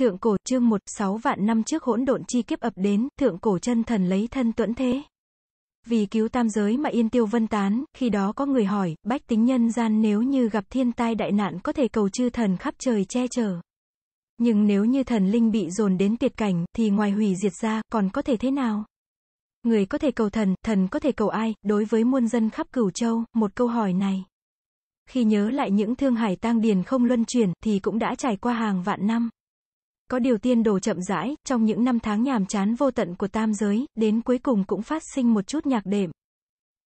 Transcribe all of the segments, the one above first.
Thượng cổ chương 1, 6 vạn năm trước hỗn độn chi kiếp ập đến, thượng cổ chân thần lấy thân tuẫn thế. Vì cứu tam giới mà yên tiêu vân tán, khi đó có người hỏi, bách tính nhân gian nếu như gặp thiên tai đại nạn có thể cầu chư thần khắp trời che chở. Nhưng nếu như thần linh bị dồn đến tuyệt cảnh, thì ngoài hủy diệt ra, còn có thể thế nào? Người có thể cầu thần, thần có thể cầu ai, đối với muôn dân khắp cửu châu, một câu hỏi này. Khi nhớ lại những thương hải tang điền không luân chuyển, thì cũng đã trải qua hàng vạn năm. Có điều tiên đồ chậm rãi, trong những năm tháng nhàm chán vô tận của tam giới, đến cuối cùng cũng phát sinh một chút nhạc đệm.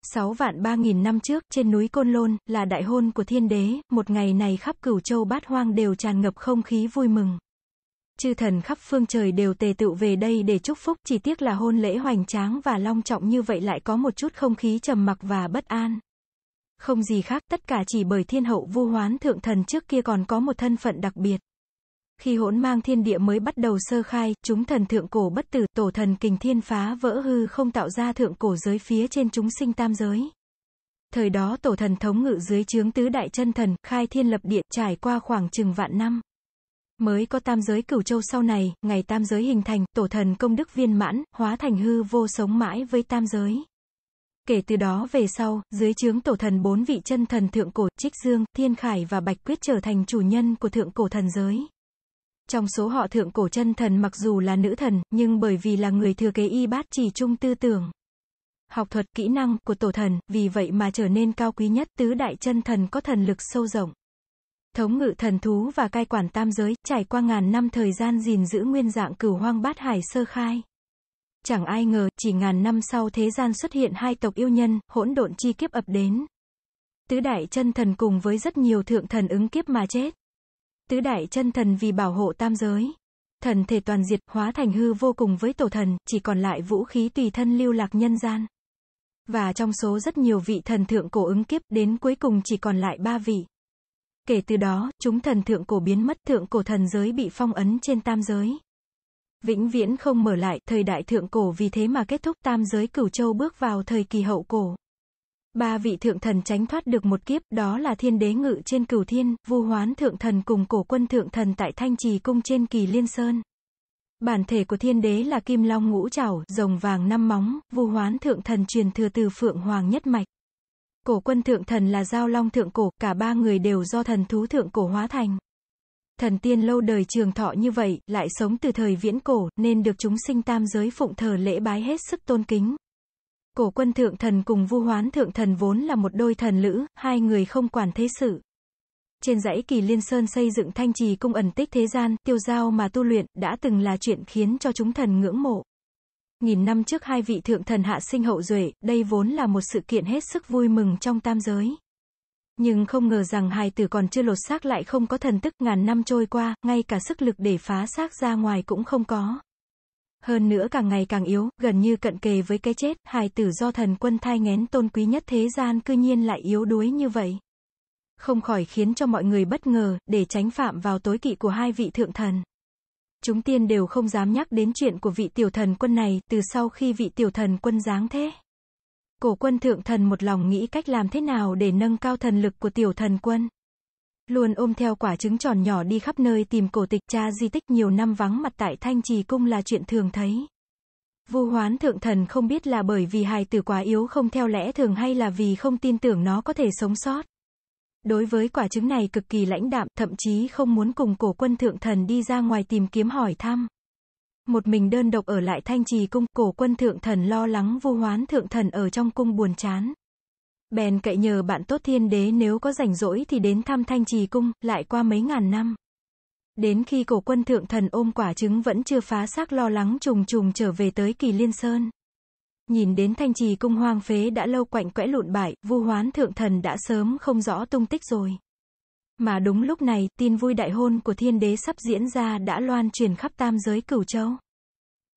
sáu vạn ba nghìn năm trước, trên núi Côn Lôn, là đại hôn của thiên đế, một ngày này khắp cửu châu bát hoang đều tràn ngập không khí vui mừng. Chư thần khắp phương trời đều tề tựu về đây để chúc phúc, chỉ tiếc là hôn lễ hoành tráng và long trọng như vậy lại có một chút không khí trầm mặc và bất an. Không gì khác, tất cả chỉ bởi thiên hậu vu hoán thượng thần trước kia còn có một thân phận đặc biệt. Khi hỗn mang thiên địa mới bắt đầu sơ khai, chúng thần thượng cổ bất tử, tổ thần kình thiên phá vỡ hư không tạo ra thượng cổ giới phía trên chúng sinh tam giới. Thời đó tổ thần thống ngự dưới chướng tứ đại chân thần, khai thiên lập địa, trải qua khoảng chừng vạn năm. Mới có tam giới cửu châu sau này, ngày tam giới hình thành, tổ thần công đức viên mãn, hóa thành hư vô sống mãi với tam giới. Kể từ đó về sau, dưới chướng tổ thần bốn vị chân thần thượng cổ, Trích Dương, Thiên Khải và Bạch Quyết trở thành chủ nhân của thượng cổ thần giới. Trong số họ thượng cổ chân thần mặc dù là nữ thần, nhưng bởi vì là người thừa kế y bát chỉ chung tư tưởng. Học thuật, kỹ năng của tổ thần, vì vậy mà trở nên cao quý nhất tứ đại chân thần có thần lực sâu rộng. Thống ngự thần thú và cai quản tam giới, trải qua ngàn năm thời gian gìn giữ nguyên dạng cửu hoang bát hải sơ khai. Chẳng ai ngờ, chỉ ngàn năm sau thế gian xuất hiện hai tộc yêu nhân, hỗn độn chi kiếp ập đến. Tứ đại chân thần cùng với rất nhiều thượng thần ứng kiếp mà chết tứ đại chân thần vì bảo hộ tam giới. Thần thể toàn diệt, hóa thành hư vô cùng với tổ thần, chỉ còn lại vũ khí tùy thân lưu lạc nhân gian. Và trong số rất nhiều vị thần thượng cổ ứng kiếp, đến cuối cùng chỉ còn lại ba vị. Kể từ đó, chúng thần thượng cổ biến mất thượng cổ thần giới bị phong ấn trên tam giới. Vĩnh viễn không mở lại, thời đại thượng cổ vì thế mà kết thúc tam giới cửu châu bước vào thời kỳ hậu cổ. Ba vị thượng thần tránh thoát được một kiếp, đó là thiên đế ngự trên cửu thiên, vu hoán thượng thần cùng cổ quân thượng thần tại thanh trì cung trên kỳ liên sơn. Bản thể của thiên đế là kim long ngũ trảo rồng vàng năm móng, vu hoán thượng thần truyền thừa từ phượng hoàng nhất mạch. Cổ quân thượng thần là giao long thượng cổ, cả ba người đều do thần thú thượng cổ hóa thành. Thần tiên lâu đời trường thọ như vậy, lại sống từ thời viễn cổ, nên được chúng sinh tam giới phụng thờ lễ bái hết sức tôn kính, Cổ quân thượng thần cùng vu hoán thượng thần vốn là một đôi thần lữ, hai người không quản thế sự. Trên dãy kỳ liên sơn xây dựng thanh trì cung ẩn tích thế gian, tiêu giao mà tu luyện, đã từng là chuyện khiến cho chúng thần ngưỡng mộ. Nghìn năm trước hai vị thượng thần hạ sinh hậu duệ, đây vốn là một sự kiện hết sức vui mừng trong tam giới. Nhưng không ngờ rằng hài tử còn chưa lột xác lại không có thần tức, ngàn năm trôi qua, ngay cả sức lực để phá xác ra ngoài cũng không có hơn nữa càng ngày càng yếu, gần như cận kề với cái chết, hài tử do thần quân thai ngén tôn quý nhất thế gian cư nhiên lại yếu đuối như vậy. Không khỏi khiến cho mọi người bất ngờ, để tránh phạm vào tối kỵ của hai vị thượng thần. Chúng tiên đều không dám nhắc đến chuyện của vị tiểu thần quân này, từ sau khi vị tiểu thần quân giáng thế. Cổ quân thượng thần một lòng nghĩ cách làm thế nào để nâng cao thần lực của tiểu thần quân. Luôn ôm theo quả trứng tròn nhỏ đi khắp nơi tìm cổ tịch cha di tích nhiều năm vắng mặt tại Thanh Trì Cung là chuyện thường thấy. Vu hoán thượng thần không biết là bởi vì hài tử quá yếu không theo lẽ thường hay là vì không tin tưởng nó có thể sống sót. Đối với quả trứng này cực kỳ lãnh đạm, thậm chí không muốn cùng cổ quân thượng thần đi ra ngoài tìm kiếm hỏi thăm. Một mình đơn độc ở lại thanh trì cung, cổ quân thượng thần lo lắng vu hoán thượng thần ở trong cung buồn chán. Bèn cậy nhờ bạn tốt thiên đế nếu có rảnh rỗi thì đến thăm thanh trì cung, lại qua mấy ngàn năm. Đến khi cổ quân thượng thần ôm quả trứng vẫn chưa phá xác lo lắng trùng trùng trở về tới kỳ liên sơn. Nhìn đến thanh trì cung hoang phế đã lâu quạnh quẽ lụn bại, vu hoán thượng thần đã sớm không rõ tung tích rồi. Mà đúng lúc này, tin vui đại hôn của thiên đế sắp diễn ra đã loan truyền khắp tam giới cửu châu.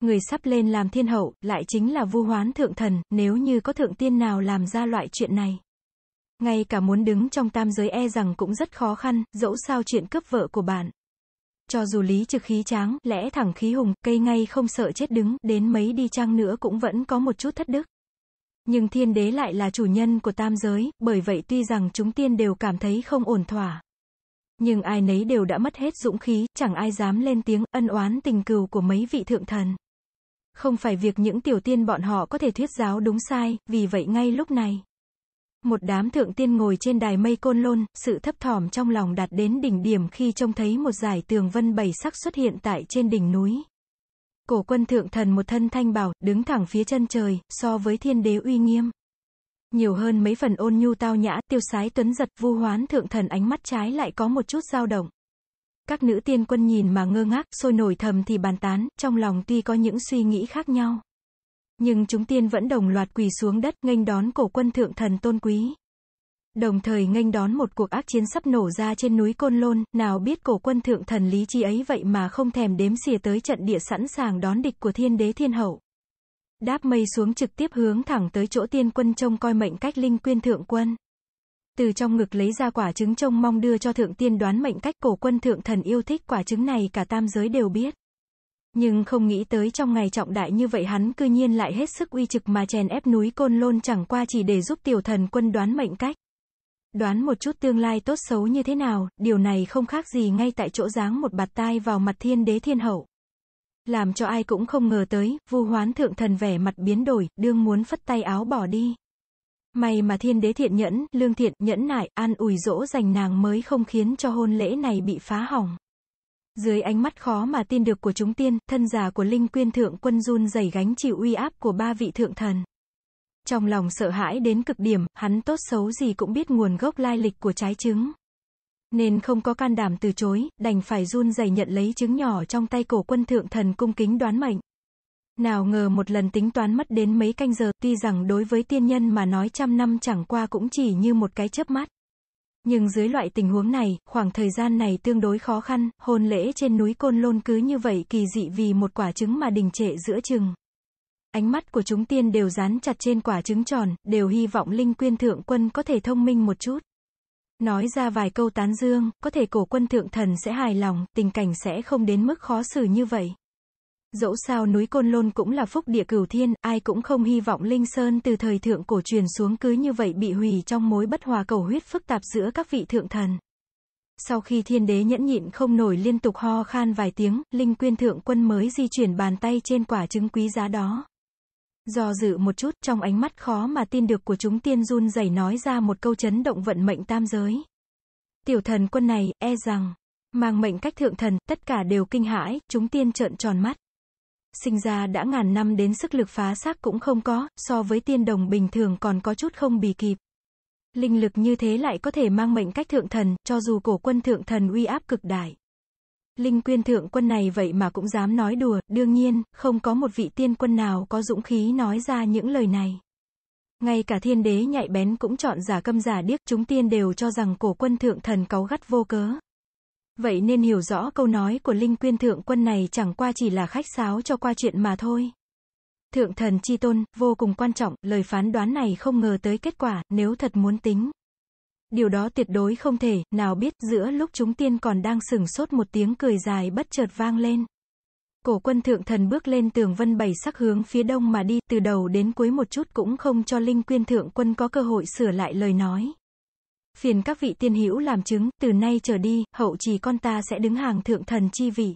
Người sắp lên làm thiên hậu, lại chính là vu hoán thượng thần, nếu như có thượng tiên nào làm ra loại chuyện này. Ngay cả muốn đứng trong tam giới e rằng cũng rất khó khăn, dẫu sao chuyện cướp vợ của bạn. Cho dù lý trực khí tráng, lẽ thẳng khí hùng, cây ngay không sợ chết đứng, đến mấy đi chăng nữa cũng vẫn có một chút thất đức. Nhưng thiên đế lại là chủ nhân của tam giới, bởi vậy tuy rằng chúng tiên đều cảm thấy không ổn thỏa. Nhưng ai nấy đều đã mất hết dũng khí, chẳng ai dám lên tiếng ân oán tình cừu của mấy vị thượng thần. Không phải việc những tiểu tiên bọn họ có thể thuyết giáo đúng sai, vì vậy ngay lúc này. Một đám thượng tiên ngồi trên đài mây côn lôn, sự thấp thỏm trong lòng đạt đến đỉnh điểm khi trông thấy một giải tường vân bảy sắc xuất hiện tại trên đỉnh núi. Cổ quân thượng thần một thân thanh bảo, đứng thẳng phía chân trời, so với thiên đế uy nghiêm. Nhiều hơn mấy phần ôn nhu tao nhã, tiêu sái tuấn giật, vu hoán thượng thần ánh mắt trái lại có một chút dao động. Các nữ tiên quân nhìn mà ngơ ngác, sôi nổi thầm thì bàn tán, trong lòng tuy có những suy nghĩ khác nhau. Nhưng chúng tiên vẫn đồng loạt quỳ xuống đất, nghênh đón cổ quân thượng thần tôn quý. Đồng thời nghênh đón một cuộc ác chiến sắp nổ ra trên núi Côn Lôn, nào biết cổ quân thượng thần lý chi ấy vậy mà không thèm đếm xìa tới trận địa sẵn sàng đón địch của thiên đế thiên hậu. Đáp mây xuống trực tiếp hướng thẳng tới chỗ tiên quân trông coi mệnh cách linh quyên thượng quân từ trong ngực lấy ra quả trứng trông mong đưa cho thượng tiên đoán mệnh cách cổ quân thượng thần yêu thích quả trứng này cả tam giới đều biết. Nhưng không nghĩ tới trong ngày trọng đại như vậy hắn cư nhiên lại hết sức uy trực mà chèn ép núi côn lôn chẳng qua chỉ để giúp tiểu thần quân đoán mệnh cách. Đoán một chút tương lai tốt xấu như thế nào, điều này không khác gì ngay tại chỗ dáng một bạt tai vào mặt thiên đế thiên hậu. Làm cho ai cũng không ngờ tới, vu hoán thượng thần vẻ mặt biến đổi, đương muốn phất tay áo bỏ đi. May mà thiên đế thiện nhẫn, lương thiện, nhẫn nại, an ủi dỗ dành nàng mới không khiến cho hôn lễ này bị phá hỏng. Dưới ánh mắt khó mà tin được của chúng tiên, thân già của Linh Quyên Thượng Quân run dày gánh chịu uy áp của ba vị thượng thần. Trong lòng sợ hãi đến cực điểm, hắn tốt xấu gì cũng biết nguồn gốc lai lịch của trái trứng. Nên không có can đảm từ chối, đành phải run dày nhận lấy trứng nhỏ trong tay cổ quân thượng thần cung kính đoán mệnh. Nào ngờ một lần tính toán mất đến mấy canh giờ, tuy rằng đối với tiên nhân mà nói trăm năm chẳng qua cũng chỉ như một cái chớp mắt. Nhưng dưới loại tình huống này, khoảng thời gian này tương đối khó khăn, hôn lễ trên núi Côn Lôn cứ như vậy kỳ dị vì một quả trứng mà đình trệ giữa chừng. Ánh mắt của chúng tiên đều dán chặt trên quả trứng tròn, đều hy vọng Linh Quyên Thượng Quân có thể thông minh một chút. Nói ra vài câu tán dương, có thể cổ quân thượng thần sẽ hài lòng, tình cảnh sẽ không đến mức khó xử như vậy. Dẫu sao núi Côn Lôn cũng là phúc địa cửu thiên, ai cũng không hy vọng Linh Sơn từ thời thượng cổ truyền xuống cứ như vậy bị hủy trong mối bất hòa cầu huyết phức tạp giữa các vị thượng thần. Sau khi thiên đế nhẫn nhịn không nổi liên tục ho khan vài tiếng, Linh Quyên Thượng Quân mới di chuyển bàn tay trên quả trứng quý giá đó. Do dự một chút trong ánh mắt khó mà tin được của chúng tiên run rẩy nói ra một câu chấn động vận mệnh tam giới. Tiểu thần quân này, e rằng, mang mệnh cách thượng thần, tất cả đều kinh hãi, chúng tiên trợn tròn mắt sinh ra đã ngàn năm đến sức lực phá xác cũng không có, so với tiên đồng bình thường còn có chút không bì kịp. Linh lực như thế lại có thể mang mệnh cách thượng thần, cho dù cổ quân thượng thần uy áp cực đại. Linh quyên thượng quân này vậy mà cũng dám nói đùa, đương nhiên, không có một vị tiên quân nào có dũng khí nói ra những lời này. Ngay cả thiên đế nhạy bén cũng chọn giả câm giả điếc, chúng tiên đều cho rằng cổ quân thượng thần cáu gắt vô cớ. Vậy nên hiểu rõ câu nói của Linh Quyên Thượng Quân này chẳng qua chỉ là khách sáo cho qua chuyện mà thôi. Thượng thần chi tôn, vô cùng quan trọng, lời phán đoán này không ngờ tới kết quả, nếu thật muốn tính. Điều đó tuyệt đối không thể, nào biết giữa lúc chúng tiên còn đang sừng sốt một tiếng cười dài bất chợt vang lên. Cổ quân thượng thần bước lên tường vân bảy sắc hướng phía đông mà đi, từ đầu đến cuối một chút cũng không cho Linh Quyên Thượng Quân có cơ hội sửa lại lời nói phiền các vị tiên hữu làm chứng, từ nay trở đi, hậu trì con ta sẽ đứng hàng thượng thần chi vị.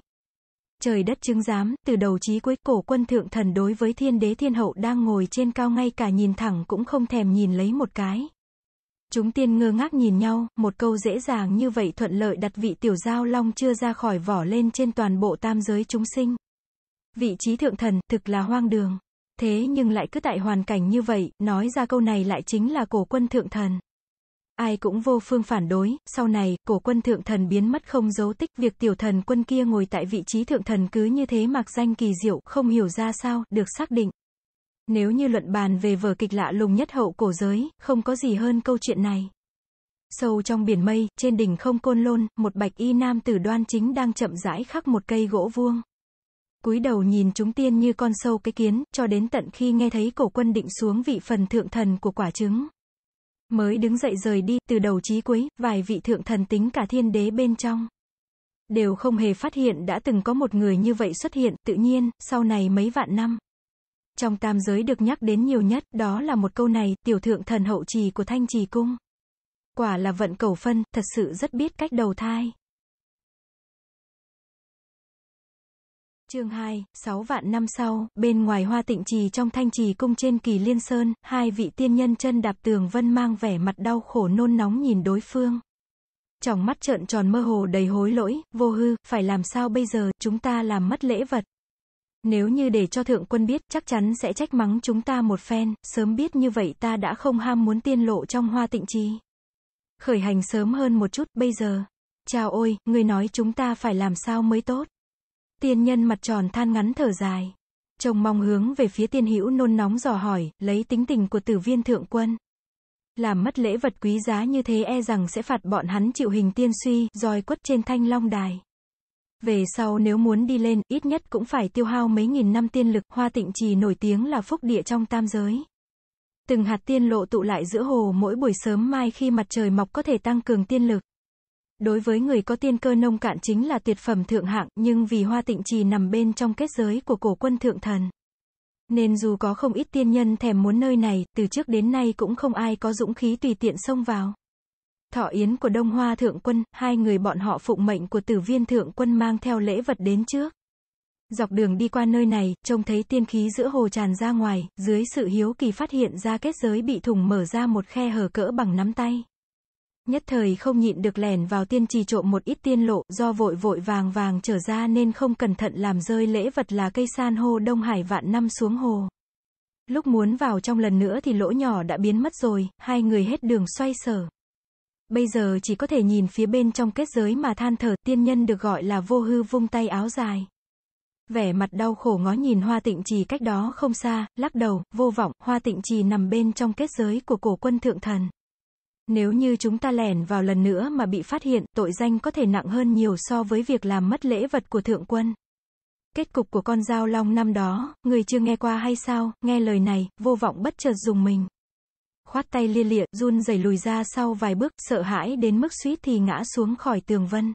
Trời đất chứng giám, từ đầu chí cuối, cổ quân thượng thần đối với thiên đế thiên hậu đang ngồi trên cao ngay cả nhìn thẳng cũng không thèm nhìn lấy một cái. Chúng tiên ngơ ngác nhìn nhau, một câu dễ dàng như vậy thuận lợi đặt vị tiểu giao long chưa ra khỏi vỏ lên trên toàn bộ tam giới chúng sinh. Vị trí thượng thần, thực là hoang đường. Thế nhưng lại cứ tại hoàn cảnh như vậy, nói ra câu này lại chính là cổ quân thượng thần. Ai cũng vô phương phản đối, sau này, cổ quân thượng thần biến mất không dấu tích, việc tiểu thần quân kia ngồi tại vị trí thượng thần cứ như thế mặc danh kỳ diệu, không hiểu ra sao, được xác định. Nếu như luận bàn về vở kịch lạ lùng nhất hậu cổ giới, không có gì hơn câu chuyện này. Sâu trong biển mây, trên đỉnh không côn lôn, một bạch y nam tử đoan chính đang chậm rãi khắc một cây gỗ vuông. cúi đầu nhìn chúng tiên như con sâu cái kiến, cho đến tận khi nghe thấy cổ quân định xuống vị phần thượng thần của quả trứng mới đứng dậy rời đi, từ đầu chí cuối, vài vị thượng thần tính cả thiên đế bên trong. Đều không hề phát hiện đã từng có một người như vậy xuất hiện, tự nhiên, sau này mấy vạn năm. Trong tam giới được nhắc đến nhiều nhất, đó là một câu này, tiểu thượng thần hậu trì của thanh trì cung. Quả là vận cầu phân, thật sự rất biết cách đầu thai. Chương 2, 6 vạn năm sau, bên ngoài hoa tịnh trì trong thanh trì cung trên kỳ liên sơn, hai vị tiên nhân chân đạp tường vân mang vẻ mặt đau khổ nôn nóng nhìn đối phương. Trong mắt trợn tròn mơ hồ đầy hối lỗi, vô hư, phải làm sao bây giờ, chúng ta làm mất lễ vật. Nếu như để cho thượng quân biết, chắc chắn sẽ trách mắng chúng ta một phen, sớm biết như vậy ta đã không ham muốn tiên lộ trong hoa tịnh trì. Khởi hành sớm hơn một chút, bây giờ. Chào ôi, người nói chúng ta phải làm sao mới tốt. Tiên nhân mặt tròn than ngắn thở dài. Trông mong hướng về phía tiên hữu nôn nóng dò hỏi, lấy tính tình của tử viên thượng quân. Làm mất lễ vật quý giá như thế e rằng sẽ phạt bọn hắn chịu hình tiên suy, roi quất trên thanh long đài. Về sau nếu muốn đi lên, ít nhất cũng phải tiêu hao mấy nghìn năm tiên lực, hoa tịnh trì nổi tiếng là phúc địa trong tam giới. Từng hạt tiên lộ tụ lại giữa hồ mỗi buổi sớm mai khi mặt trời mọc có thể tăng cường tiên lực. Đối với người có tiên cơ nông cạn chính là tuyệt phẩm thượng hạng, nhưng vì hoa tịnh trì nằm bên trong kết giới của cổ quân thượng thần. Nên dù có không ít tiên nhân thèm muốn nơi này, từ trước đến nay cũng không ai có dũng khí tùy tiện xông vào. Thọ yến của Đông Hoa Thượng Quân, hai người bọn họ phụng mệnh của tử viên Thượng Quân mang theo lễ vật đến trước. Dọc đường đi qua nơi này, trông thấy tiên khí giữa hồ tràn ra ngoài, dưới sự hiếu kỳ phát hiện ra kết giới bị thủng mở ra một khe hở cỡ bằng nắm tay. Nhất thời không nhịn được lẻn vào tiên trì trộm một ít tiên lộ, do vội vội vàng vàng trở ra nên không cẩn thận làm rơi lễ vật là cây san hô Đông Hải vạn năm xuống hồ. Lúc muốn vào trong lần nữa thì lỗ nhỏ đã biến mất rồi, hai người hết đường xoay sở. Bây giờ chỉ có thể nhìn phía bên trong kết giới mà than thở, tiên nhân được gọi là vô hư vung tay áo dài. Vẻ mặt đau khổ ngó nhìn hoa tịnh trì cách đó không xa, lắc đầu, vô vọng, hoa tịnh trì nằm bên trong kết giới của cổ quân thượng thần. Nếu như chúng ta lẻn vào lần nữa mà bị phát hiện, tội danh có thể nặng hơn nhiều so với việc làm mất lễ vật của thượng quân. Kết cục của con dao long năm đó, người chưa nghe qua hay sao, nghe lời này, vô vọng bất chợt dùng mình. Khoát tay lia lịa, run rẩy lùi ra sau vài bước, sợ hãi đến mức suýt thì ngã xuống khỏi tường vân.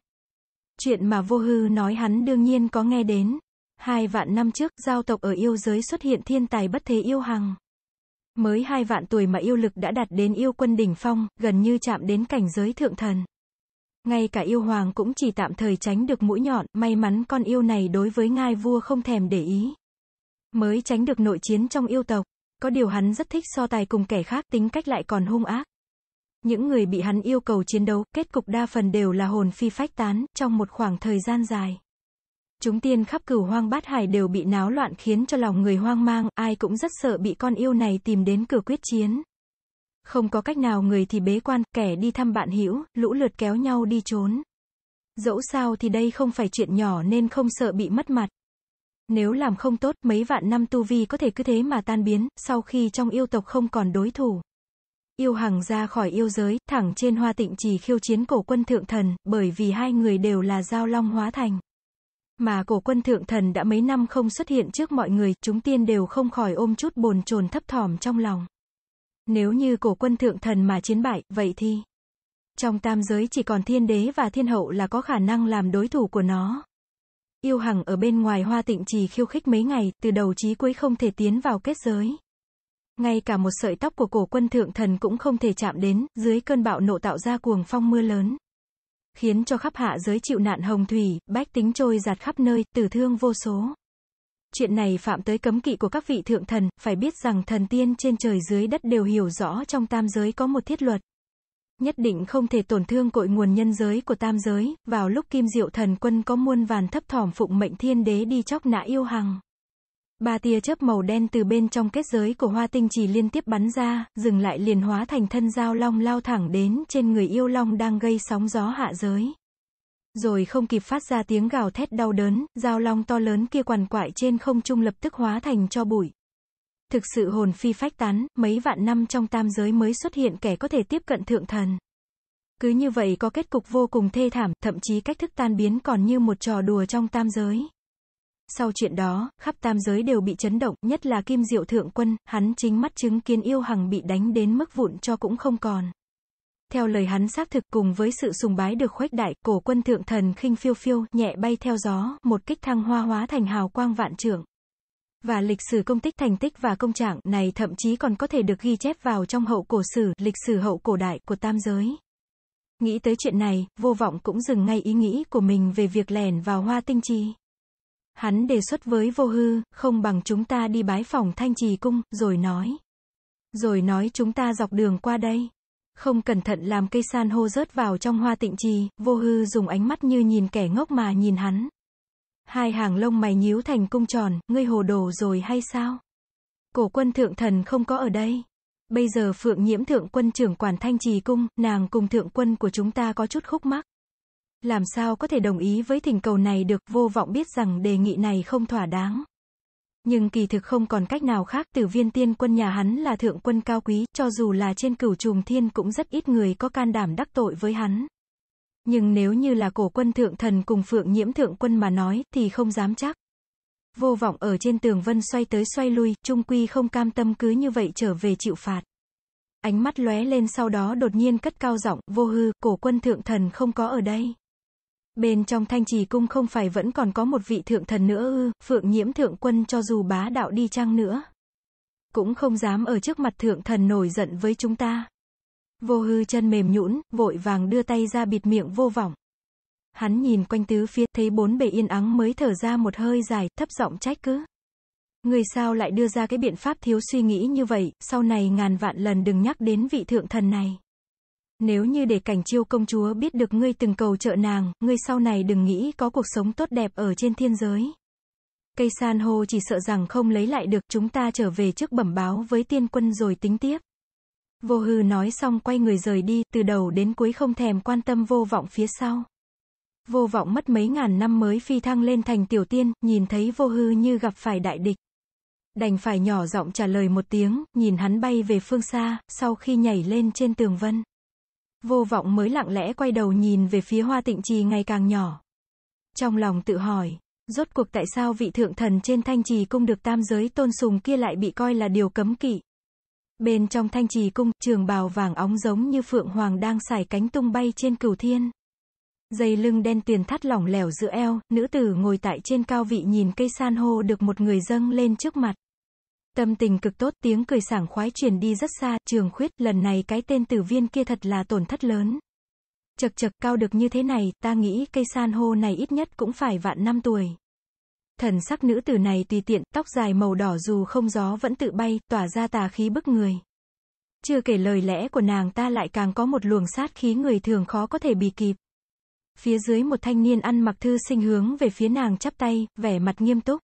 Chuyện mà vô hư nói hắn đương nhiên có nghe đến. Hai vạn năm trước, giao tộc ở yêu giới xuất hiện thiên tài bất thế yêu hằng. Mới hai vạn tuổi mà yêu lực đã đạt đến yêu quân đỉnh phong, gần như chạm đến cảnh giới thượng thần. Ngay cả yêu hoàng cũng chỉ tạm thời tránh được mũi nhọn, may mắn con yêu này đối với ngai vua không thèm để ý. Mới tránh được nội chiến trong yêu tộc. Có điều hắn rất thích so tài cùng kẻ khác tính cách lại còn hung ác. Những người bị hắn yêu cầu chiến đấu, kết cục đa phần đều là hồn phi phách tán, trong một khoảng thời gian dài. Chúng tiên khắp cửu hoang bát hải đều bị náo loạn khiến cho lòng người hoang mang, ai cũng rất sợ bị con yêu này tìm đến cửa quyết chiến. Không có cách nào người thì bế quan, kẻ đi thăm bạn hữu, lũ lượt kéo nhau đi trốn. Dẫu sao thì đây không phải chuyện nhỏ nên không sợ bị mất mặt. Nếu làm không tốt, mấy vạn năm tu vi có thể cứ thế mà tan biến, sau khi trong yêu tộc không còn đối thủ. Yêu Hằng ra khỏi yêu giới, thẳng trên hoa tịnh trì khiêu chiến cổ quân thượng thần, bởi vì hai người đều là giao long hóa thành mà cổ quân thượng thần đã mấy năm không xuất hiện trước mọi người, chúng tiên đều không khỏi ôm chút bồn chồn thấp thỏm trong lòng. Nếu như cổ quân thượng thần mà chiến bại, vậy thì trong tam giới chỉ còn thiên đế và thiên hậu là có khả năng làm đối thủ của nó. Yêu Hằng ở bên ngoài hoa tịnh trì khiêu khích mấy ngày, từ đầu chí cuối không thể tiến vào kết giới. Ngay cả một sợi tóc của cổ quân thượng thần cũng không thể chạm đến, dưới cơn bạo nộ tạo ra cuồng phong mưa lớn khiến cho khắp hạ giới chịu nạn hồng thủy, bách tính trôi giạt khắp nơi, tử thương vô số. Chuyện này phạm tới cấm kỵ của các vị thượng thần, phải biết rằng thần tiên trên trời dưới đất đều hiểu rõ trong tam giới có một thiết luật. Nhất định không thể tổn thương cội nguồn nhân giới của tam giới, vào lúc kim diệu thần quân có muôn vàn thấp thỏm phụng mệnh thiên đế đi chóc nã yêu hằng. Ba tia chớp màu đen từ bên trong kết giới của hoa tinh trì liên tiếp bắn ra, dừng lại liền hóa thành thân dao long lao thẳng đến trên người yêu long đang gây sóng gió hạ giới. Rồi không kịp phát ra tiếng gào thét đau đớn, dao long to lớn kia quằn quại trên không trung lập tức hóa thành cho bụi. Thực sự hồn phi phách tán, mấy vạn năm trong tam giới mới xuất hiện kẻ có thể tiếp cận thượng thần. Cứ như vậy có kết cục vô cùng thê thảm, thậm chí cách thức tan biến còn như một trò đùa trong tam giới. Sau chuyện đó, khắp tam giới đều bị chấn động, nhất là Kim Diệu Thượng Quân, hắn chính mắt chứng kiến yêu hằng bị đánh đến mức vụn cho cũng không còn. Theo lời hắn xác thực cùng với sự sùng bái được khuếch đại, cổ quân thượng thần khinh phiêu phiêu, nhẹ bay theo gió, một kích thăng hoa hóa thành hào quang vạn trưởng. Và lịch sử công tích thành tích và công trạng này thậm chí còn có thể được ghi chép vào trong hậu cổ sử, lịch sử hậu cổ đại của tam giới. Nghĩ tới chuyện này, vô vọng cũng dừng ngay ý nghĩ của mình về việc lèn vào hoa tinh trì. Hắn đề xuất với vô hư, không bằng chúng ta đi bái phòng thanh trì cung, rồi nói. Rồi nói chúng ta dọc đường qua đây. Không cẩn thận làm cây san hô rớt vào trong hoa tịnh trì, vô hư dùng ánh mắt như nhìn kẻ ngốc mà nhìn hắn. Hai hàng lông mày nhíu thành cung tròn, ngươi hồ đồ rồi hay sao? Cổ quân thượng thần không có ở đây. Bây giờ phượng nhiễm thượng quân trưởng quản thanh trì cung, nàng cùng thượng quân của chúng ta có chút khúc mắc. Làm sao có thể đồng ý với thỉnh cầu này được, vô vọng biết rằng đề nghị này không thỏa đáng. Nhưng kỳ thực không còn cách nào khác, Từ viên tiên quân nhà hắn là thượng quân cao quý, cho dù là trên cửu trùng thiên cũng rất ít người có can đảm đắc tội với hắn. Nhưng nếu như là cổ quân thượng thần cùng phượng nhiễm thượng quân mà nói, thì không dám chắc. Vô vọng ở trên tường vân xoay tới xoay lui, trung quy không cam tâm cứ như vậy trở về chịu phạt. Ánh mắt lóe lên sau đó đột nhiên cất cao giọng, vô hư, cổ quân thượng thần không có ở đây. Bên trong thanh trì cung không phải vẫn còn có một vị thượng thần nữa ư, phượng nhiễm thượng quân cho dù bá đạo đi chăng nữa. Cũng không dám ở trước mặt thượng thần nổi giận với chúng ta. Vô hư chân mềm nhũn, vội vàng đưa tay ra bịt miệng vô vọng. Hắn nhìn quanh tứ phía, thấy bốn bề yên ắng mới thở ra một hơi dài, thấp giọng trách cứ. Người sao lại đưa ra cái biện pháp thiếu suy nghĩ như vậy, sau này ngàn vạn lần đừng nhắc đến vị thượng thần này. Nếu như để cảnh chiêu công chúa biết được ngươi từng cầu trợ nàng, ngươi sau này đừng nghĩ có cuộc sống tốt đẹp ở trên thiên giới. Cây san hô chỉ sợ rằng không lấy lại được chúng ta trở về trước bẩm báo với tiên quân rồi tính tiếp. Vô hư nói xong quay người rời đi, từ đầu đến cuối không thèm quan tâm vô vọng phía sau. Vô vọng mất mấy ngàn năm mới phi thăng lên thành tiểu tiên, nhìn thấy vô hư như gặp phải đại địch. Đành phải nhỏ giọng trả lời một tiếng, nhìn hắn bay về phương xa, sau khi nhảy lên trên tường vân. Vô vọng mới lặng lẽ quay đầu nhìn về phía hoa tịnh trì ngày càng nhỏ. Trong lòng tự hỏi, rốt cuộc tại sao vị thượng thần trên thanh trì cung được tam giới tôn sùng kia lại bị coi là điều cấm kỵ. Bên trong thanh trì cung, trường bào vàng óng giống như phượng hoàng đang xải cánh tung bay trên cửu thiên. Dây lưng đen tuyền thắt lỏng lẻo giữa eo, nữ tử ngồi tại trên cao vị nhìn cây san hô được một người dâng lên trước mặt. Tâm tình cực tốt, tiếng cười sảng khoái truyền đi rất xa, trường khuyết, lần này cái tên tử viên kia thật là tổn thất lớn. Chật chật cao được như thế này, ta nghĩ cây san hô này ít nhất cũng phải vạn năm tuổi. Thần sắc nữ tử này tùy tiện, tóc dài màu đỏ dù không gió vẫn tự bay, tỏa ra tà khí bức người. Chưa kể lời lẽ của nàng ta lại càng có một luồng sát khí người thường khó có thể bì kịp. Phía dưới một thanh niên ăn mặc thư sinh hướng về phía nàng chắp tay, vẻ mặt nghiêm túc.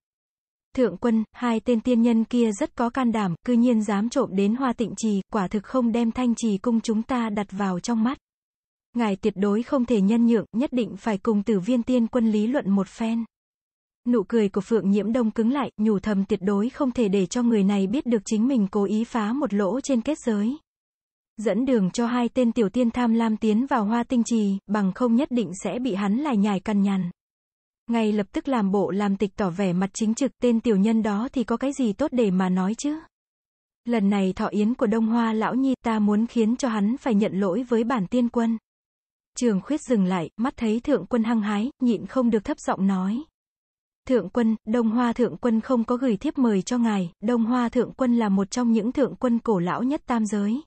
Thượng quân, hai tên tiên nhân kia rất có can đảm, cư nhiên dám trộm đến hoa tịnh trì, quả thực không đem thanh trì cung chúng ta đặt vào trong mắt. Ngài tuyệt đối không thể nhân nhượng, nhất định phải cùng tử viên tiên quân lý luận một phen. Nụ cười của Phượng Nhiễm Đông cứng lại, nhủ thầm tuyệt đối không thể để cho người này biết được chính mình cố ý phá một lỗ trên kết giới. Dẫn đường cho hai tên tiểu tiên tham lam tiến vào hoa tinh trì, bằng không nhất định sẽ bị hắn lại nhài cằn nhằn. Ngay lập tức làm bộ làm tịch tỏ vẻ mặt chính trực, tên tiểu nhân đó thì có cái gì tốt để mà nói chứ. Lần này thọ yến của Đông Hoa lão nhi ta muốn khiến cho hắn phải nhận lỗi với bản tiên quân. Trường khuyết dừng lại, mắt thấy thượng quân hăng hái, nhịn không được thấp giọng nói. Thượng quân, Đông Hoa Thượng quân không có gửi thiếp mời cho ngài, Đông Hoa Thượng quân là một trong những thượng quân cổ lão nhất tam giới.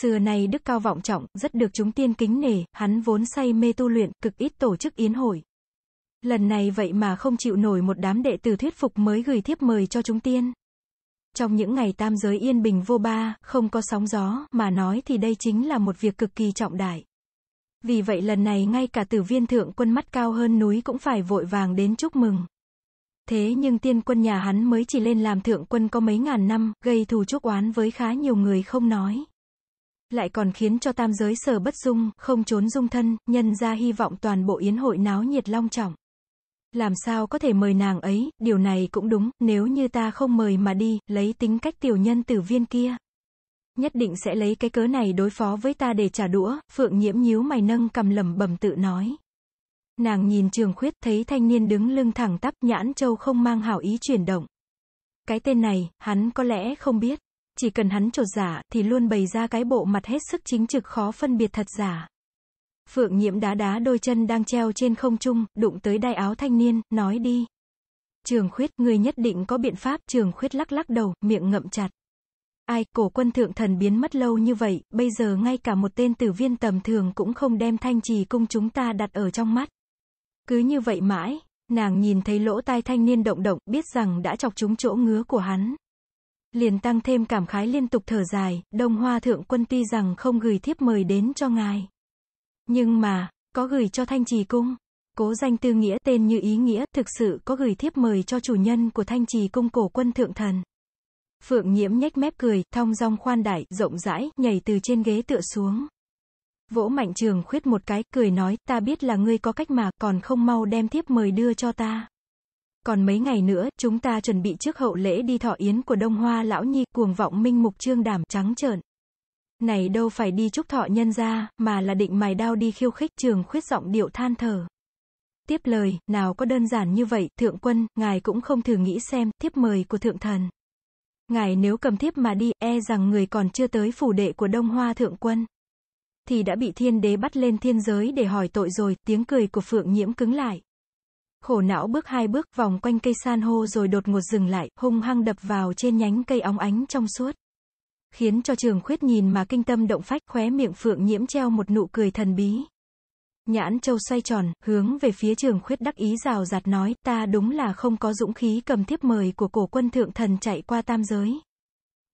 Xưa này đức cao vọng trọng, rất được chúng tiên kính nể, hắn vốn say mê tu luyện, cực ít tổ chức yến hội. Lần này vậy mà không chịu nổi một đám đệ tử thuyết phục mới gửi thiếp mời cho chúng tiên. Trong những ngày tam giới yên bình vô ba, không có sóng gió, mà nói thì đây chính là một việc cực kỳ trọng đại. Vì vậy lần này ngay cả tử viên thượng quân mắt cao hơn núi cũng phải vội vàng đến chúc mừng. Thế nhưng tiên quân nhà hắn mới chỉ lên làm thượng quân có mấy ngàn năm, gây thù chuốc oán với khá nhiều người không nói. Lại còn khiến cho tam giới sờ bất dung, không trốn dung thân, nhân ra hy vọng toàn bộ yến hội náo nhiệt long trọng làm sao có thể mời nàng ấy, điều này cũng đúng, nếu như ta không mời mà đi, lấy tính cách tiểu nhân tử viên kia. Nhất định sẽ lấy cái cớ này đối phó với ta để trả đũa, phượng nhiễm nhíu mày nâng cầm lầm bẩm tự nói. Nàng nhìn trường khuyết thấy thanh niên đứng lưng thẳng tắp nhãn châu không mang hảo ý chuyển động. Cái tên này, hắn có lẽ không biết. Chỉ cần hắn trột giả, dạ thì luôn bày ra cái bộ mặt hết sức chính trực khó phân biệt thật giả. Phượng nhiễm đá đá đôi chân đang treo trên không trung, đụng tới đai áo thanh niên, nói đi. Trường khuyết, người nhất định có biện pháp, trường khuyết lắc lắc đầu, miệng ngậm chặt. Ai, cổ quân thượng thần biến mất lâu như vậy, bây giờ ngay cả một tên tử viên tầm thường cũng không đem thanh trì cung chúng ta đặt ở trong mắt. Cứ như vậy mãi, nàng nhìn thấy lỗ tai thanh niên động động, biết rằng đã chọc trúng chỗ ngứa của hắn. Liền tăng thêm cảm khái liên tục thở dài, đông hoa thượng quân tuy rằng không gửi thiếp mời đến cho ngài. Nhưng mà, có gửi cho Thanh Trì Cung. Cố danh tư nghĩa tên như ý nghĩa, thực sự có gửi thiếp mời cho chủ nhân của Thanh Trì Cung cổ quân thượng thần. Phượng nhiễm nhếch mép cười, thong dong khoan đại, rộng rãi, nhảy từ trên ghế tựa xuống. Vỗ mạnh trường khuyết một cái, cười nói, ta biết là ngươi có cách mà, còn không mau đem thiếp mời đưa cho ta. Còn mấy ngày nữa, chúng ta chuẩn bị trước hậu lễ đi thọ yến của Đông Hoa Lão Nhi, cuồng vọng minh mục trương đảm trắng trợn. Này đâu phải đi chúc thọ nhân ra, mà là định mài đao đi khiêu khích trường khuyết giọng điệu than thở. Tiếp lời, nào có đơn giản như vậy, thượng quân, ngài cũng không thử nghĩ xem, tiếp mời của thượng thần. Ngài nếu cầm thiếp mà đi, e rằng người còn chưa tới phủ đệ của Đông Hoa Thượng Quân. Thì đã bị thiên đế bắt lên thiên giới để hỏi tội rồi, tiếng cười của Phượng Nhiễm cứng lại. Khổ não bước hai bước vòng quanh cây san hô rồi đột ngột dừng lại, hung hăng đập vào trên nhánh cây óng ánh trong suốt khiến cho trường khuyết nhìn mà kinh tâm động phách khóe miệng phượng nhiễm treo một nụ cười thần bí. Nhãn châu xoay tròn, hướng về phía trường khuyết đắc ý rào rạt nói, ta đúng là không có dũng khí cầm thiếp mời của cổ quân thượng thần chạy qua tam giới.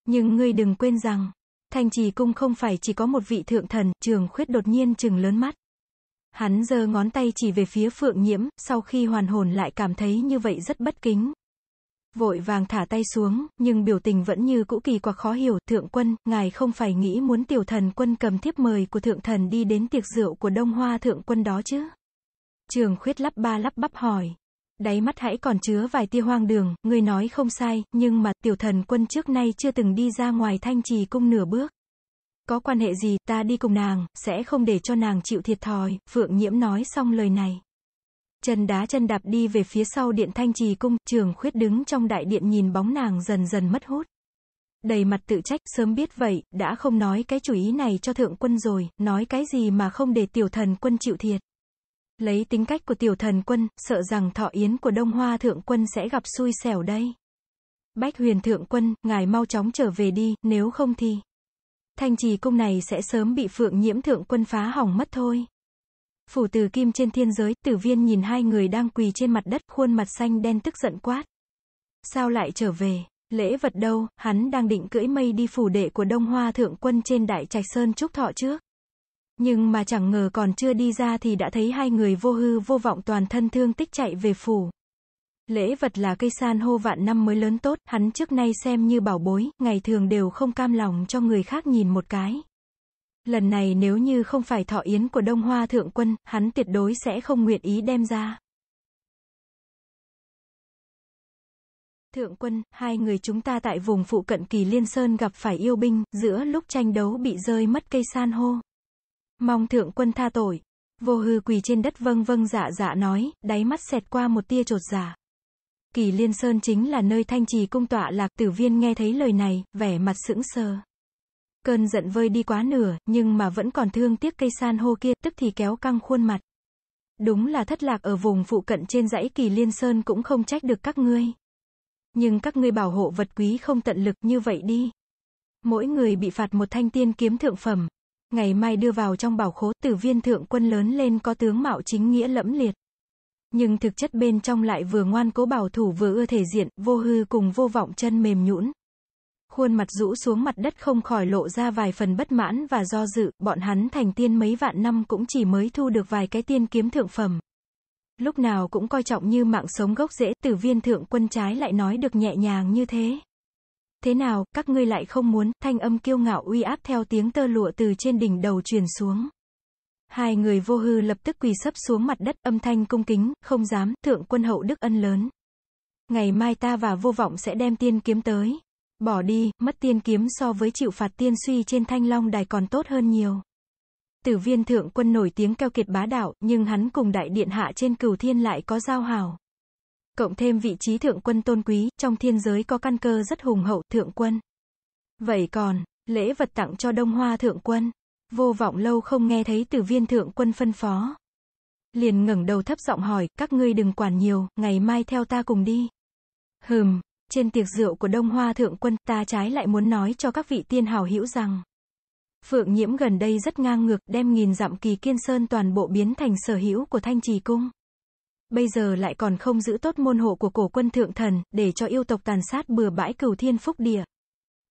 Nhưng ngươi đừng quên rằng, thanh trì cung không phải chỉ có một vị thượng thần, trường khuyết đột nhiên chừng lớn mắt. Hắn giơ ngón tay chỉ về phía phượng nhiễm, sau khi hoàn hồn lại cảm thấy như vậy rất bất kính, vội vàng thả tay xuống, nhưng biểu tình vẫn như cũ kỳ quặc khó hiểu, thượng quân, ngài không phải nghĩ muốn tiểu thần quân cầm thiếp mời của thượng thần đi đến tiệc rượu của đông hoa thượng quân đó chứ? Trường khuyết lắp ba lắp bắp hỏi. Đáy mắt hãy còn chứa vài tia hoang đường, người nói không sai, nhưng mà tiểu thần quân trước nay chưa từng đi ra ngoài thanh trì cung nửa bước. Có quan hệ gì, ta đi cùng nàng, sẽ không để cho nàng chịu thiệt thòi, Phượng Nhiễm nói xong lời này. Chân đá chân đạp đi về phía sau điện thanh trì cung, trường khuyết đứng trong đại điện nhìn bóng nàng dần dần mất hút. Đầy mặt tự trách, sớm biết vậy, đã không nói cái chủ ý này cho thượng quân rồi, nói cái gì mà không để tiểu thần quân chịu thiệt. Lấy tính cách của tiểu thần quân, sợ rằng thọ yến của Đông Hoa thượng quân sẽ gặp xui xẻo đây. Bách huyền thượng quân, ngài mau chóng trở về đi, nếu không thì... Thanh trì cung này sẽ sớm bị phượng nhiễm thượng quân phá hỏng mất thôi. Phủ từ kim trên thiên giới, tử viên nhìn hai người đang quỳ trên mặt đất, khuôn mặt xanh đen tức giận quát. Sao lại trở về? Lễ vật đâu, hắn đang định cưỡi mây đi phủ đệ của Đông Hoa Thượng Quân trên Đại Trạch Sơn chúc Thọ trước. Nhưng mà chẳng ngờ còn chưa đi ra thì đã thấy hai người vô hư vô vọng toàn thân thương tích chạy về phủ. Lễ vật là cây san hô vạn năm mới lớn tốt, hắn trước nay xem như bảo bối, ngày thường đều không cam lòng cho người khác nhìn một cái. Lần này nếu như không phải thọ yến của Đông Hoa Thượng Quân, hắn tuyệt đối sẽ không nguyện ý đem ra. Thượng quân, hai người chúng ta tại vùng phụ cận kỳ Liên Sơn gặp phải yêu binh, giữa lúc tranh đấu bị rơi mất cây san hô. Mong thượng quân tha tội. Vô hư quỳ trên đất vâng vâng dạ dạ nói, đáy mắt xẹt qua một tia trột giả. Dạ. Kỳ Liên Sơn chính là nơi thanh trì cung tọa lạc tử viên nghe thấy lời này, vẻ mặt sững sờ. Cơn giận vơi đi quá nửa, nhưng mà vẫn còn thương tiếc cây san hô kia, tức thì kéo căng khuôn mặt. Đúng là thất lạc ở vùng phụ cận trên dãy kỳ liên sơn cũng không trách được các ngươi. Nhưng các ngươi bảo hộ vật quý không tận lực như vậy đi. Mỗi người bị phạt một thanh tiên kiếm thượng phẩm. Ngày mai đưa vào trong bảo khố tử viên thượng quân lớn lên có tướng mạo chính nghĩa lẫm liệt. Nhưng thực chất bên trong lại vừa ngoan cố bảo thủ vừa ưa thể diện, vô hư cùng vô vọng chân mềm nhũn khuôn mặt rũ xuống mặt đất không khỏi lộ ra vài phần bất mãn và do dự, bọn hắn thành tiên mấy vạn năm cũng chỉ mới thu được vài cái tiên kiếm thượng phẩm. Lúc nào cũng coi trọng như mạng sống gốc rễ, tử viên thượng quân trái lại nói được nhẹ nhàng như thế. Thế nào, các ngươi lại không muốn, thanh âm kiêu ngạo uy áp theo tiếng tơ lụa từ trên đỉnh đầu truyền xuống. Hai người vô hư lập tức quỳ sấp xuống mặt đất, âm thanh cung kính, không dám, thượng quân hậu đức ân lớn. Ngày mai ta và vô vọng sẽ đem tiên kiếm tới. Bỏ đi, mất tiên kiếm so với chịu phạt tiên suy trên thanh long đài còn tốt hơn nhiều. Tử viên thượng quân nổi tiếng keo kiệt bá đạo, nhưng hắn cùng đại điện hạ trên cửu thiên lại có giao hảo. Cộng thêm vị trí thượng quân tôn quý, trong thiên giới có căn cơ rất hùng hậu, thượng quân. Vậy còn, lễ vật tặng cho đông hoa thượng quân. Vô vọng lâu không nghe thấy tử viên thượng quân phân phó. Liền ngẩng đầu thấp giọng hỏi, các ngươi đừng quản nhiều, ngày mai theo ta cùng đi. Hừm, trên tiệc rượu của Đông Hoa Thượng Quân ta trái lại muốn nói cho các vị tiên hào hữu rằng. Phượng nhiễm gần đây rất ngang ngược đem nghìn dặm kỳ kiên sơn toàn bộ biến thành sở hữu của Thanh Trì Cung. Bây giờ lại còn không giữ tốt môn hộ của cổ quân thượng thần, để cho yêu tộc tàn sát bừa bãi cửu thiên phúc địa.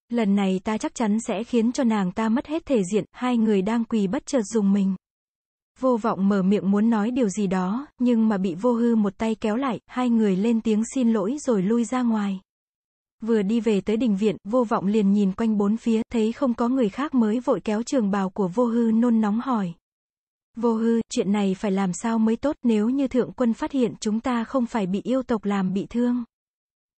Lần này ta chắc chắn sẽ khiến cho nàng ta mất hết thể diện, hai người đang quỳ bất chợt dùng mình. Vô vọng mở miệng muốn nói điều gì đó, nhưng mà bị vô hư một tay kéo lại, hai người lên tiếng xin lỗi rồi lui ra ngoài. Vừa đi về tới đình viện, vô vọng liền nhìn quanh bốn phía, thấy không có người khác mới vội kéo trường bào của vô hư nôn nóng hỏi. Vô hư, chuyện này phải làm sao mới tốt nếu như thượng quân phát hiện chúng ta không phải bị yêu tộc làm bị thương.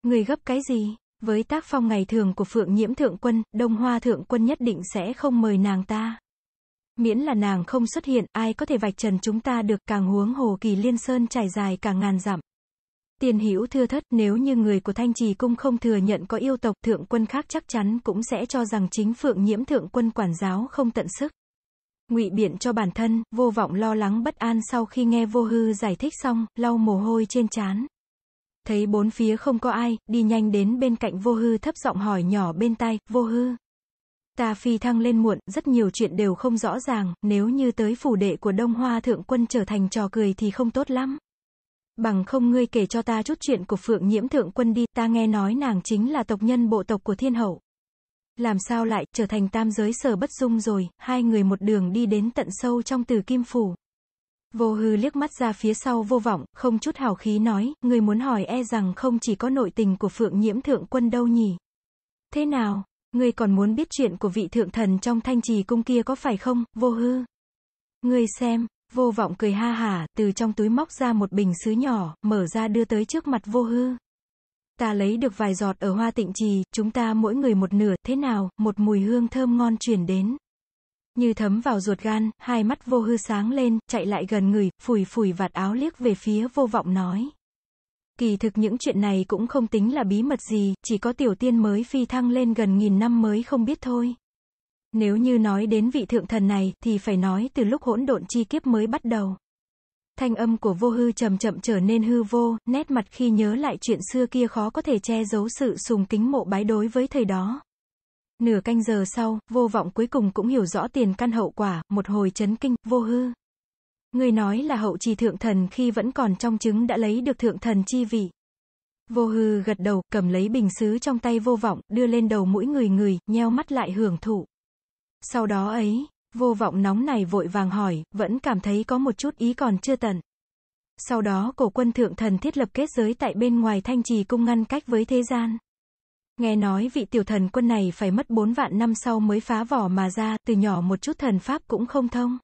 Người gấp cái gì? Với tác phong ngày thường của phượng nhiễm thượng quân, đông hoa thượng quân nhất định sẽ không mời nàng ta. Miễn là nàng không xuất hiện, ai có thể vạch trần chúng ta được càng huống hồ kỳ liên sơn trải dài cả ngàn dặm. Tiền hữu thưa thất, nếu như người của Thanh Trì Cung không thừa nhận có yêu tộc, thượng quân khác chắc chắn cũng sẽ cho rằng chính phượng nhiễm thượng quân quản giáo không tận sức. ngụy biện cho bản thân, vô vọng lo lắng bất an sau khi nghe vô hư giải thích xong, lau mồ hôi trên trán. Thấy bốn phía không có ai, đi nhanh đến bên cạnh vô hư thấp giọng hỏi nhỏ bên tai, vô hư. Ta phi thăng lên muộn, rất nhiều chuyện đều không rõ ràng, nếu như tới phủ đệ của Đông Hoa Thượng Quân trở thành trò cười thì không tốt lắm bằng không ngươi kể cho ta chút chuyện của Phượng Nhiễm Thượng Quân đi, ta nghe nói nàng chính là tộc nhân bộ tộc của thiên hậu. Làm sao lại, trở thành tam giới sở bất dung rồi, hai người một đường đi đến tận sâu trong từ kim phủ. Vô hư liếc mắt ra phía sau vô vọng, không chút hào khí nói, người muốn hỏi e rằng không chỉ có nội tình của Phượng Nhiễm Thượng Quân đâu nhỉ. Thế nào, người còn muốn biết chuyện của vị thượng thần trong thanh trì cung kia có phải không, vô hư? người xem, Vô vọng cười ha hả, từ trong túi móc ra một bình sứ nhỏ, mở ra đưa tới trước mặt vô hư. Ta lấy được vài giọt ở hoa tịnh trì, chúng ta mỗi người một nửa, thế nào, một mùi hương thơm ngon truyền đến. Như thấm vào ruột gan, hai mắt vô hư sáng lên, chạy lại gần người, phủi phủi vạt áo liếc về phía vô vọng nói. Kỳ thực những chuyện này cũng không tính là bí mật gì, chỉ có tiểu tiên mới phi thăng lên gần nghìn năm mới không biết thôi. Nếu như nói đến vị thượng thần này thì phải nói từ lúc hỗn độn chi kiếp mới bắt đầu. Thanh âm của vô hư chậm chậm trở nên hư vô, nét mặt khi nhớ lại chuyện xưa kia khó có thể che giấu sự sùng kính mộ bái đối với thời đó. Nửa canh giờ sau, vô vọng cuối cùng cũng hiểu rõ tiền căn hậu quả, một hồi chấn kinh, vô hư. Người nói là hậu trì thượng thần khi vẫn còn trong trứng đã lấy được thượng thần chi vị. Vô hư gật đầu, cầm lấy bình xứ trong tay vô vọng, đưa lên đầu mũi người người, nheo mắt lại hưởng thụ. Sau đó ấy, vô vọng nóng này vội vàng hỏi, vẫn cảm thấy có một chút ý còn chưa tận. Sau đó cổ quân thượng thần thiết lập kết giới tại bên ngoài thanh trì cung ngăn cách với thế gian. Nghe nói vị tiểu thần quân này phải mất bốn vạn năm sau mới phá vỏ mà ra, từ nhỏ một chút thần pháp cũng không thông.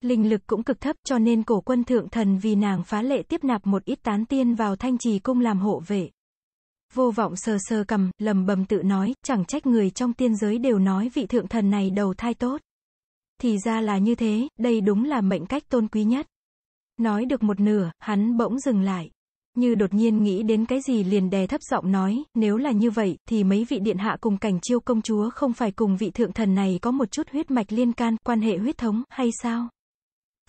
Linh lực cũng cực thấp cho nên cổ quân thượng thần vì nàng phá lệ tiếp nạp một ít tán tiên vào thanh trì cung làm hộ vệ. Vô vọng sờ sờ cầm, lầm bầm tự nói, chẳng trách người trong tiên giới đều nói vị thượng thần này đầu thai tốt. Thì ra là như thế, đây đúng là mệnh cách tôn quý nhất. Nói được một nửa, hắn bỗng dừng lại. Như đột nhiên nghĩ đến cái gì liền đè thấp giọng nói, nếu là như vậy, thì mấy vị điện hạ cùng cảnh chiêu công chúa không phải cùng vị thượng thần này có một chút huyết mạch liên can, quan hệ huyết thống, hay sao?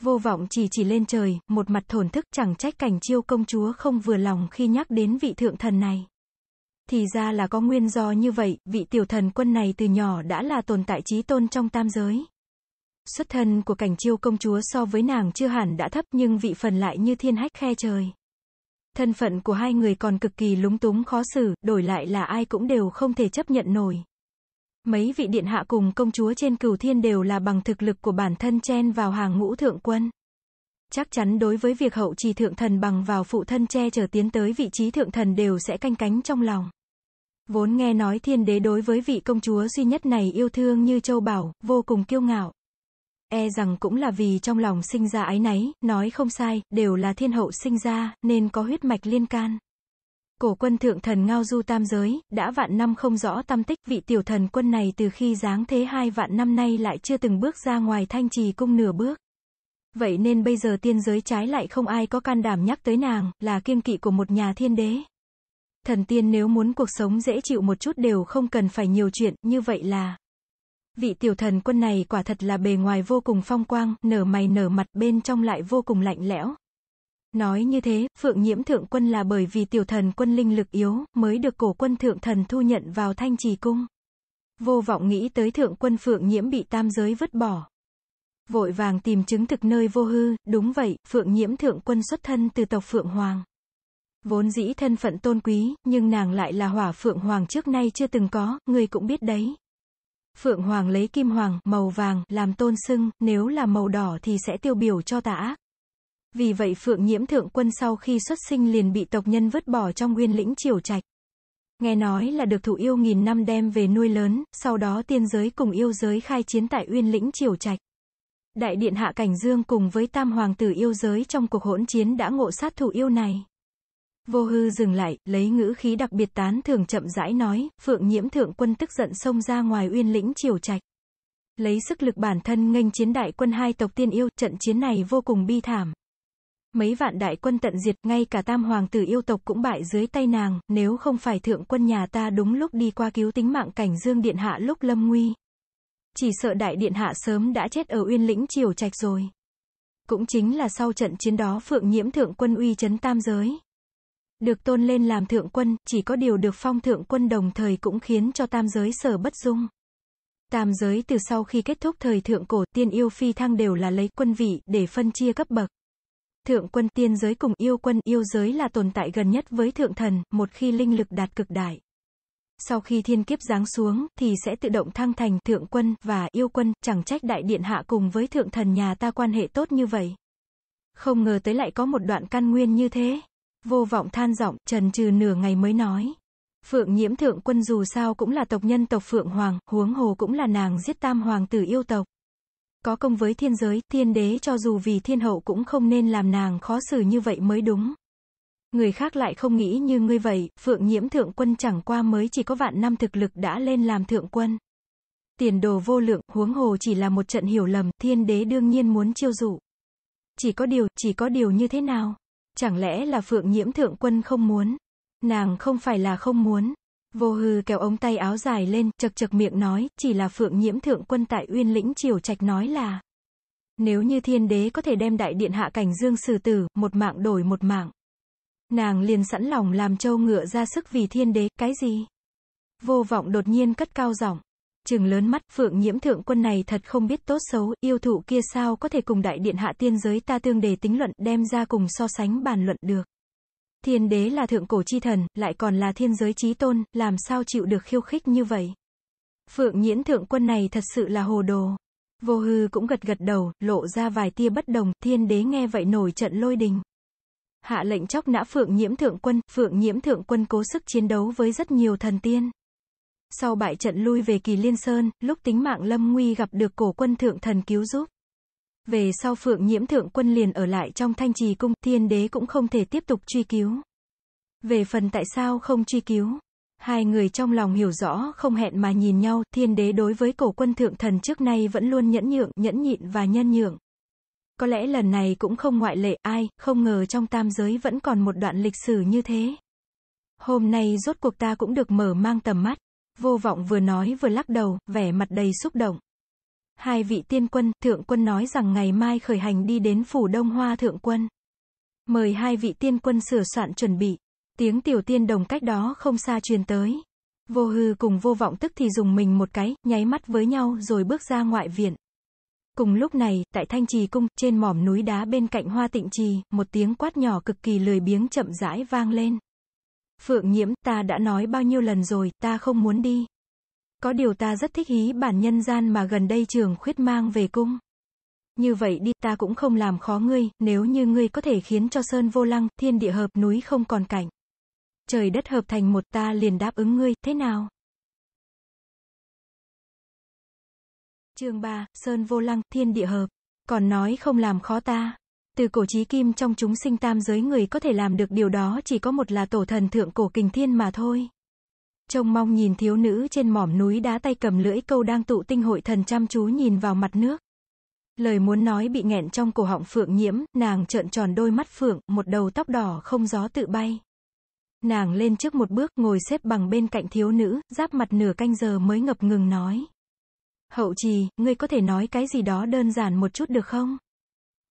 Vô vọng chỉ chỉ lên trời, một mặt thổn thức chẳng trách cảnh chiêu công chúa không vừa lòng khi nhắc đến vị thượng thần này. Thì ra là có nguyên do như vậy, vị tiểu thần quân này từ nhỏ đã là tồn tại trí tôn trong tam giới. Xuất thân của cảnh chiêu công chúa so với nàng chưa hẳn đã thấp nhưng vị phần lại như thiên hách khe trời. Thân phận của hai người còn cực kỳ lúng túng khó xử, đổi lại là ai cũng đều không thể chấp nhận nổi. Mấy vị điện hạ cùng công chúa trên cửu thiên đều là bằng thực lực của bản thân chen vào hàng ngũ thượng quân chắc chắn đối với việc hậu trì thượng thần bằng vào phụ thân che chở tiến tới vị trí thượng thần đều sẽ canh cánh trong lòng. Vốn nghe nói thiên đế đối với vị công chúa duy nhất này yêu thương như châu bảo, vô cùng kiêu ngạo. E rằng cũng là vì trong lòng sinh ra ái náy, nói không sai, đều là thiên hậu sinh ra, nên có huyết mạch liên can. Cổ quân thượng thần ngao du tam giới, đã vạn năm không rõ tâm tích vị tiểu thần quân này từ khi giáng thế hai vạn năm nay lại chưa từng bước ra ngoài thanh trì cung nửa bước. Vậy nên bây giờ tiên giới trái lại không ai có can đảm nhắc tới nàng, là kiêng kỵ của một nhà thiên đế. Thần tiên nếu muốn cuộc sống dễ chịu một chút đều không cần phải nhiều chuyện, như vậy là... Vị tiểu thần quân này quả thật là bề ngoài vô cùng phong quang, nở mày nở mặt bên trong lại vô cùng lạnh lẽo. Nói như thế, Phượng Nhiễm Thượng Quân là bởi vì tiểu thần quân linh lực yếu, mới được cổ quân Thượng Thần thu nhận vào thanh trì cung. Vô vọng nghĩ tới Thượng Quân Phượng Nhiễm bị tam giới vứt bỏ. Vội vàng tìm chứng thực nơi vô hư, đúng vậy, Phượng Nhiễm Thượng Quân xuất thân từ tộc Phượng Hoàng. Vốn dĩ thân phận tôn quý, nhưng nàng lại là hỏa Phượng Hoàng trước nay chưa từng có, người cũng biết đấy. Phượng Hoàng lấy kim hoàng, màu vàng, làm tôn sưng, nếu là màu đỏ thì sẽ tiêu biểu cho tà Vì vậy Phượng Nhiễm Thượng Quân sau khi xuất sinh liền bị tộc nhân vứt bỏ trong nguyên lĩnh triều trạch. Nghe nói là được thủ yêu nghìn năm đem về nuôi lớn, sau đó tiên giới cùng yêu giới khai chiến tại uyên lĩnh triều trạch. Đại điện Hạ Cảnh Dương cùng với tam hoàng tử yêu giới trong cuộc hỗn chiến đã ngộ sát thủ yêu này. Vô hư dừng lại, lấy ngữ khí đặc biệt tán thường chậm rãi nói, phượng nhiễm thượng quân tức giận xông ra ngoài uyên lĩnh triều trạch. Lấy sức lực bản thân nghênh chiến đại quân hai tộc tiên yêu, trận chiến này vô cùng bi thảm. Mấy vạn đại quân tận diệt, ngay cả tam hoàng tử yêu tộc cũng bại dưới tay nàng, nếu không phải thượng quân nhà ta đúng lúc đi qua cứu tính mạng cảnh dương điện hạ lúc lâm nguy, chỉ sợ đại điện hạ sớm đã chết ở uyên lĩnh triều trạch rồi. Cũng chính là sau trận chiến đó Phượng Nhiễm thượng quân uy chấn tam giới. Được tôn lên làm thượng quân, chỉ có điều được phong thượng quân đồng thời cũng khiến cho tam giới sở bất dung. Tam giới từ sau khi kết thúc thời thượng cổ tiên yêu phi thăng đều là lấy quân vị để phân chia cấp bậc. Thượng quân tiên giới cùng yêu quân yêu giới là tồn tại gần nhất với thượng thần, một khi linh lực đạt cực đại sau khi thiên kiếp giáng xuống, thì sẽ tự động thăng thành thượng quân và yêu quân, chẳng trách đại điện hạ cùng với thượng thần nhà ta quan hệ tốt như vậy. Không ngờ tới lại có một đoạn căn nguyên như thế. Vô vọng than giọng, trần trừ nửa ngày mới nói. Phượng nhiễm thượng quân dù sao cũng là tộc nhân tộc Phượng Hoàng, huống hồ cũng là nàng giết tam hoàng tử yêu tộc. Có công với thiên giới, thiên đế cho dù vì thiên hậu cũng không nên làm nàng khó xử như vậy mới đúng người khác lại không nghĩ như ngươi vậy, phượng nhiễm thượng quân chẳng qua mới chỉ có vạn năm thực lực đã lên làm thượng quân. Tiền đồ vô lượng, huống hồ chỉ là một trận hiểu lầm, thiên đế đương nhiên muốn chiêu dụ. Chỉ có điều, chỉ có điều như thế nào? Chẳng lẽ là phượng nhiễm thượng quân không muốn? Nàng không phải là không muốn. Vô hư kéo ống tay áo dài lên, chật chật miệng nói, chỉ là phượng nhiễm thượng quân tại uyên lĩnh triều trạch nói là. Nếu như thiên đế có thể đem đại điện hạ cảnh dương sử tử, một mạng đổi một mạng. Nàng liền sẵn lòng làm châu ngựa ra sức vì thiên đế, cái gì? Vô vọng đột nhiên cất cao giọng. Trừng lớn mắt, phượng nhiễm thượng quân này thật không biết tốt xấu, yêu thụ kia sao có thể cùng đại điện hạ tiên giới ta tương đề tính luận, đem ra cùng so sánh bàn luận được. Thiên đế là thượng cổ chi thần, lại còn là thiên giới trí tôn, làm sao chịu được khiêu khích như vậy? Phượng nhiễm thượng quân này thật sự là hồ đồ. Vô hư cũng gật gật đầu, lộ ra vài tia bất đồng, thiên đế nghe vậy nổi trận lôi đình hạ lệnh chóc nã Phượng Nhiễm Thượng Quân, Phượng Nhiễm Thượng Quân cố sức chiến đấu với rất nhiều thần tiên. Sau bại trận lui về Kỳ Liên Sơn, lúc tính mạng Lâm Nguy gặp được cổ quân thượng thần cứu giúp. Về sau Phượng Nhiễm Thượng Quân liền ở lại trong thanh trì cung, thiên đế cũng không thể tiếp tục truy cứu. Về phần tại sao không truy cứu, hai người trong lòng hiểu rõ không hẹn mà nhìn nhau, thiên đế đối với cổ quân thượng thần trước nay vẫn luôn nhẫn nhượng, nhẫn nhịn và nhân nhượng có lẽ lần này cũng không ngoại lệ ai, không ngờ trong tam giới vẫn còn một đoạn lịch sử như thế. Hôm nay rốt cuộc ta cũng được mở mang tầm mắt. Vô vọng vừa nói vừa lắc đầu, vẻ mặt đầy xúc động. Hai vị tiên quân, thượng quân nói rằng ngày mai khởi hành đi đến phủ đông hoa thượng quân. Mời hai vị tiên quân sửa soạn chuẩn bị. Tiếng tiểu tiên đồng cách đó không xa truyền tới. Vô hư cùng vô vọng tức thì dùng mình một cái, nháy mắt với nhau rồi bước ra ngoại viện. Cùng lúc này, tại Thanh Trì Cung, trên mỏm núi đá bên cạnh hoa tịnh trì, một tiếng quát nhỏ cực kỳ lười biếng chậm rãi vang lên. Phượng nhiễm, ta đã nói bao nhiêu lần rồi, ta không muốn đi. Có điều ta rất thích hí bản nhân gian mà gần đây trường khuyết mang về cung. Như vậy đi, ta cũng không làm khó ngươi, nếu như ngươi có thể khiến cho sơn vô lăng, thiên địa hợp núi không còn cảnh. Trời đất hợp thành một ta liền đáp ứng ngươi, thế nào? chương 3, Sơn Vô Lăng, Thiên Địa Hợp. Còn nói không làm khó ta. Từ cổ trí kim trong chúng sinh tam giới người có thể làm được điều đó chỉ có một là tổ thần thượng cổ kình thiên mà thôi. Trông mong nhìn thiếu nữ trên mỏm núi đá tay cầm lưỡi câu đang tụ tinh hội thần chăm chú nhìn vào mặt nước. Lời muốn nói bị nghẹn trong cổ họng phượng nhiễm, nàng trợn tròn đôi mắt phượng, một đầu tóc đỏ không gió tự bay. Nàng lên trước một bước ngồi xếp bằng bên cạnh thiếu nữ, giáp mặt nửa canh giờ mới ngập ngừng nói. Hậu trì, ngươi có thể nói cái gì đó đơn giản một chút được không?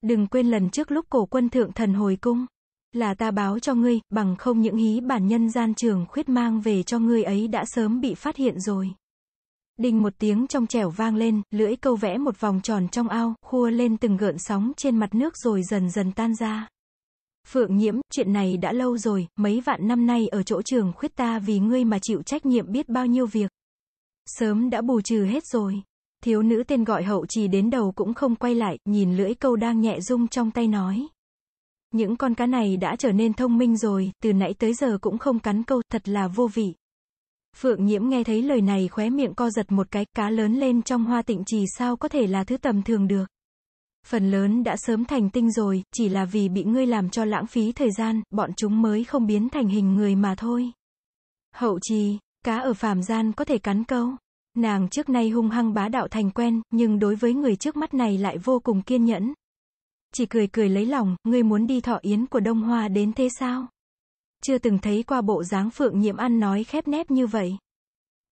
Đừng quên lần trước lúc cổ quân thượng thần hồi cung. Là ta báo cho ngươi, bằng không những hí bản nhân gian trường khuyết mang về cho ngươi ấy đã sớm bị phát hiện rồi. Đinh một tiếng trong trẻo vang lên, lưỡi câu vẽ một vòng tròn trong ao, khua lên từng gợn sóng trên mặt nước rồi dần dần tan ra. Phượng nhiễm, chuyện này đã lâu rồi, mấy vạn năm nay ở chỗ trường khuyết ta vì ngươi mà chịu trách nhiệm biết bao nhiêu việc. Sớm đã bù trừ hết rồi thiếu nữ tên gọi hậu trì đến đầu cũng không quay lại, nhìn lưỡi câu đang nhẹ rung trong tay nói. Những con cá này đã trở nên thông minh rồi, từ nãy tới giờ cũng không cắn câu, thật là vô vị. Phượng nhiễm nghe thấy lời này khóe miệng co giật một cái, cá lớn lên trong hoa tịnh trì sao có thể là thứ tầm thường được. Phần lớn đã sớm thành tinh rồi, chỉ là vì bị ngươi làm cho lãng phí thời gian, bọn chúng mới không biến thành hình người mà thôi. Hậu trì, cá ở phàm gian có thể cắn câu. Nàng trước nay hung hăng bá đạo thành quen, nhưng đối với người trước mắt này lại vô cùng kiên nhẫn. Chỉ cười cười lấy lòng, ngươi muốn đi thọ yến của Đông Hoa đến thế sao? Chưa từng thấy qua bộ dáng phượng nhiễm ăn nói khép nép như vậy.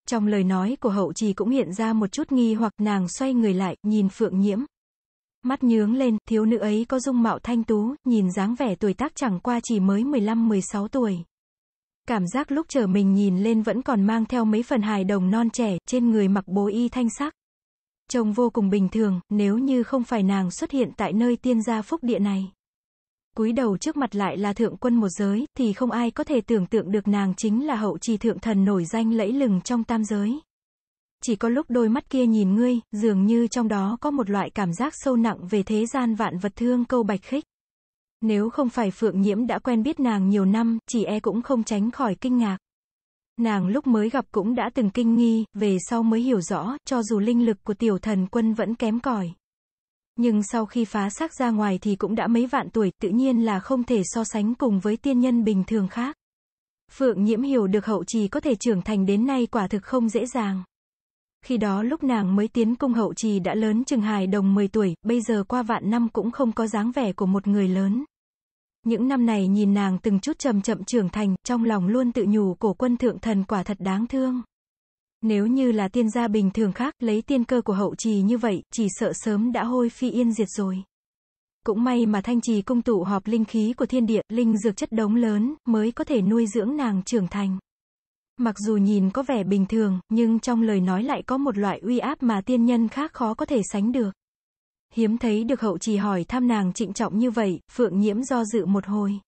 Trong lời nói của hậu trì cũng hiện ra một chút nghi hoặc nàng xoay người lại, nhìn phượng nhiễm. Mắt nhướng lên, thiếu nữ ấy có dung mạo thanh tú, nhìn dáng vẻ tuổi tác chẳng qua chỉ mới 15-16 tuổi. Cảm giác lúc chờ mình nhìn lên vẫn còn mang theo mấy phần hài đồng non trẻ, trên người mặc bố y thanh sắc. Trông vô cùng bình thường, nếu như không phải nàng xuất hiện tại nơi tiên gia phúc địa này. cúi đầu trước mặt lại là thượng quân một giới, thì không ai có thể tưởng tượng được nàng chính là hậu trì thượng thần nổi danh lẫy lừng trong tam giới. Chỉ có lúc đôi mắt kia nhìn ngươi, dường như trong đó có một loại cảm giác sâu nặng về thế gian vạn vật thương câu bạch khích. Nếu không phải Phượng Nhiễm đã quen biết nàng nhiều năm, chỉ e cũng không tránh khỏi kinh ngạc. Nàng lúc mới gặp cũng đã từng kinh nghi, về sau mới hiểu rõ, cho dù linh lực của tiểu thần quân vẫn kém cỏi. Nhưng sau khi phá xác ra ngoài thì cũng đã mấy vạn tuổi, tự nhiên là không thể so sánh cùng với tiên nhân bình thường khác. Phượng Nhiễm hiểu được hậu trì có thể trưởng thành đến nay quả thực không dễ dàng. Khi đó lúc nàng mới tiến cung hậu trì đã lớn chừng hài đồng 10 tuổi, bây giờ qua vạn năm cũng không có dáng vẻ của một người lớn. Những năm này nhìn nàng từng chút chậm chậm trưởng thành, trong lòng luôn tự nhủ cổ quân thượng thần quả thật đáng thương. Nếu như là tiên gia bình thường khác, lấy tiên cơ của hậu trì như vậy, chỉ sợ sớm đã hôi phi yên diệt rồi. Cũng may mà thanh trì cung tụ họp linh khí của thiên địa, linh dược chất đống lớn, mới có thể nuôi dưỡng nàng trưởng thành. Mặc dù nhìn có vẻ bình thường, nhưng trong lời nói lại có một loại uy áp mà tiên nhân khác khó có thể sánh được hiếm thấy được hậu trì hỏi thăm nàng trịnh trọng như vậy, phượng nhiễm do dự một hồi.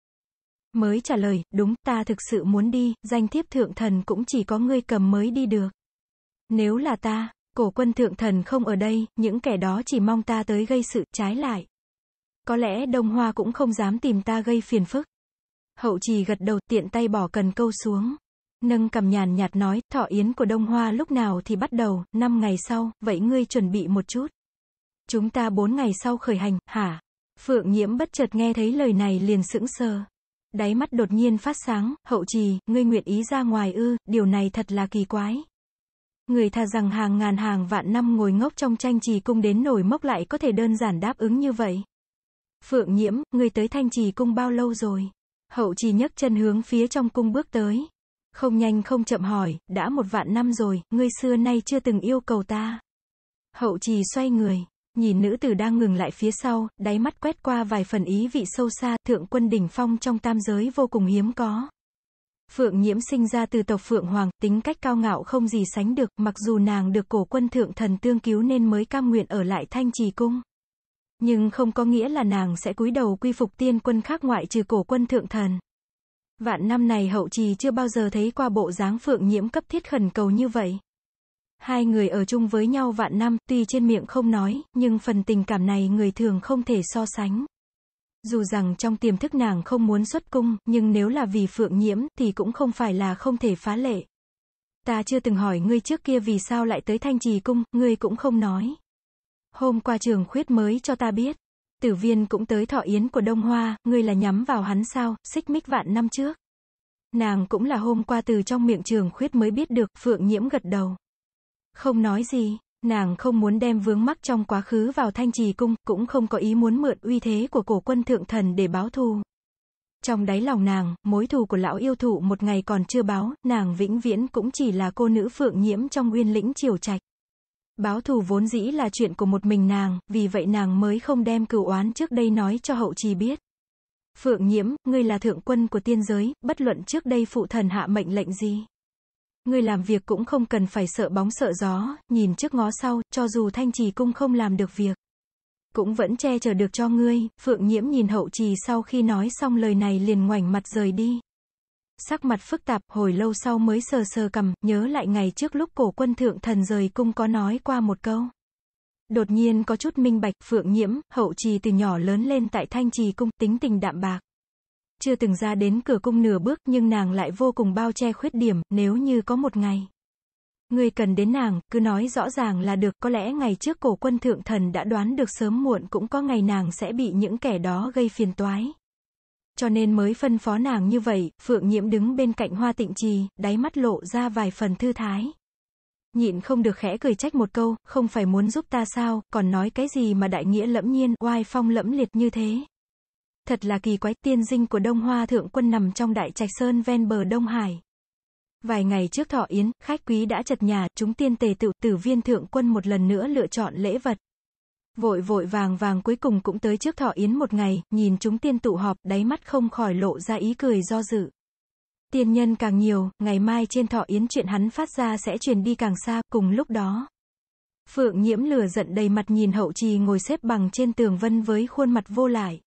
Mới trả lời, đúng, ta thực sự muốn đi, danh thiếp thượng thần cũng chỉ có ngươi cầm mới đi được. Nếu là ta, cổ quân thượng thần không ở đây, những kẻ đó chỉ mong ta tới gây sự trái lại. Có lẽ Đông Hoa cũng không dám tìm ta gây phiền phức. Hậu trì gật đầu tiện tay bỏ cần câu xuống. Nâng cầm nhàn nhạt nói, thọ yến của Đông Hoa lúc nào thì bắt đầu, năm ngày sau, vậy ngươi chuẩn bị một chút. Chúng ta bốn ngày sau khởi hành, hả? Phượng nhiễm bất chợt nghe thấy lời này liền sững sờ. Đáy mắt đột nhiên phát sáng, hậu trì, ngươi nguyện ý ra ngoài ư, điều này thật là kỳ quái. Người thà rằng hàng ngàn hàng vạn năm ngồi ngốc trong tranh trì cung đến nổi mốc lại có thể đơn giản đáp ứng như vậy. Phượng nhiễm, ngươi tới thanh trì cung bao lâu rồi? Hậu trì nhấc chân hướng phía trong cung bước tới. Không nhanh không chậm hỏi, đã một vạn năm rồi, ngươi xưa nay chưa từng yêu cầu ta. Hậu trì xoay người, Nhìn nữ tử đang ngừng lại phía sau, đáy mắt quét qua vài phần ý vị sâu xa, thượng quân đỉnh phong trong tam giới vô cùng hiếm có. Phượng nhiễm sinh ra từ tộc Phượng Hoàng, tính cách cao ngạo không gì sánh được, mặc dù nàng được cổ quân thượng thần tương cứu nên mới cam nguyện ở lại thanh trì cung. Nhưng không có nghĩa là nàng sẽ cúi đầu quy phục tiên quân khác ngoại trừ cổ quân thượng thần. Vạn năm này hậu trì chưa bao giờ thấy qua bộ dáng Phượng nhiễm cấp thiết khẩn cầu như vậy. Hai người ở chung với nhau vạn năm, tuy trên miệng không nói, nhưng phần tình cảm này người thường không thể so sánh. Dù rằng trong tiềm thức nàng không muốn xuất cung, nhưng nếu là vì phượng nhiễm, thì cũng không phải là không thể phá lệ. Ta chưa từng hỏi ngươi trước kia vì sao lại tới thanh trì cung, ngươi cũng không nói. Hôm qua trường khuyết mới cho ta biết. Tử viên cũng tới thọ yến của Đông Hoa, ngươi là nhắm vào hắn sao, xích mích vạn năm trước. Nàng cũng là hôm qua từ trong miệng trường khuyết mới biết được, phượng nhiễm gật đầu. Không nói gì, nàng không muốn đem vướng mắc trong quá khứ vào thanh trì cung, cũng không có ý muốn mượn uy thế của cổ quân thượng thần để báo thù. Trong đáy lòng nàng, mối thù của lão yêu thụ một ngày còn chưa báo, nàng vĩnh viễn cũng chỉ là cô nữ phượng nhiễm trong nguyên lĩnh triều trạch. Báo thù vốn dĩ là chuyện của một mình nàng, vì vậy nàng mới không đem cửu oán trước đây nói cho hậu trì biết. Phượng nhiễm, ngươi là thượng quân của tiên giới, bất luận trước đây phụ thần hạ mệnh lệnh gì. Người làm việc cũng không cần phải sợ bóng sợ gió, nhìn trước ngó sau, cho dù thanh trì cung không làm được việc. Cũng vẫn che chở được cho ngươi, phượng nhiễm nhìn hậu trì sau khi nói xong lời này liền ngoảnh mặt rời đi. Sắc mặt phức tạp, hồi lâu sau mới sờ sờ cầm, nhớ lại ngày trước lúc cổ quân thượng thần rời cung có nói qua một câu. Đột nhiên có chút minh bạch, phượng nhiễm, hậu trì từ nhỏ lớn lên tại thanh trì cung, tính tình đạm bạc chưa từng ra đến cửa cung nửa bước nhưng nàng lại vô cùng bao che khuyết điểm, nếu như có một ngày. Người cần đến nàng, cứ nói rõ ràng là được, có lẽ ngày trước cổ quân thượng thần đã đoán được sớm muộn cũng có ngày nàng sẽ bị những kẻ đó gây phiền toái. Cho nên mới phân phó nàng như vậy, Phượng Nhiễm đứng bên cạnh hoa tịnh trì, đáy mắt lộ ra vài phần thư thái. Nhịn không được khẽ cười trách một câu, không phải muốn giúp ta sao, còn nói cái gì mà đại nghĩa lẫm nhiên, oai phong lẫm liệt như thế. Thật là kỳ quái, tiên dinh của Đông Hoa Thượng Quân nằm trong Đại Trạch Sơn ven bờ Đông Hải. Vài ngày trước thọ yến, khách quý đã chật nhà, chúng tiên tề tự tử viên thượng quân một lần nữa lựa chọn lễ vật. Vội vội vàng vàng cuối cùng cũng tới trước thọ yến một ngày, nhìn chúng tiên tụ họp, đáy mắt không khỏi lộ ra ý cười do dự. Tiên nhân càng nhiều, ngày mai trên thọ yến chuyện hắn phát ra sẽ truyền đi càng xa, cùng lúc đó. Phượng nhiễm lửa giận đầy mặt nhìn hậu trì ngồi xếp bằng trên tường vân với khuôn mặt vô lại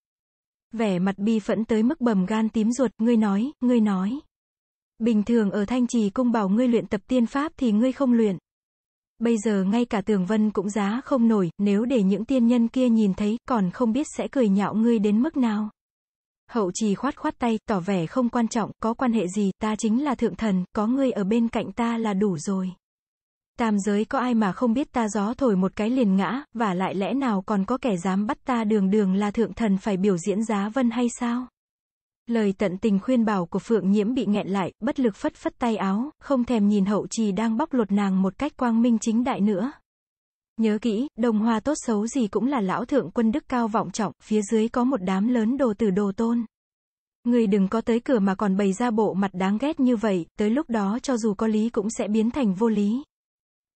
vẻ mặt bi phẫn tới mức bầm gan tím ruột, ngươi nói, ngươi nói. Bình thường ở Thanh Trì Cung bảo ngươi luyện tập tiên pháp thì ngươi không luyện. Bây giờ ngay cả tường vân cũng giá không nổi, nếu để những tiên nhân kia nhìn thấy, còn không biết sẽ cười nhạo ngươi đến mức nào. Hậu trì khoát khoát tay, tỏ vẻ không quan trọng, có quan hệ gì, ta chính là thượng thần, có ngươi ở bên cạnh ta là đủ rồi. Tam giới có ai mà không biết ta gió thổi một cái liền ngã, và lại lẽ nào còn có kẻ dám bắt ta đường đường là thượng thần phải biểu diễn giá vân hay sao? Lời tận tình khuyên bảo của Phượng Nhiễm bị nghẹn lại, bất lực phất phất tay áo, không thèm nhìn hậu trì đang bóc lột nàng một cách quang minh chính đại nữa. Nhớ kỹ, đồng hoa tốt xấu gì cũng là lão thượng quân đức cao vọng trọng, phía dưới có một đám lớn đồ tử đồ tôn. Người đừng có tới cửa mà còn bày ra bộ mặt đáng ghét như vậy, tới lúc đó cho dù có lý cũng sẽ biến thành vô lý.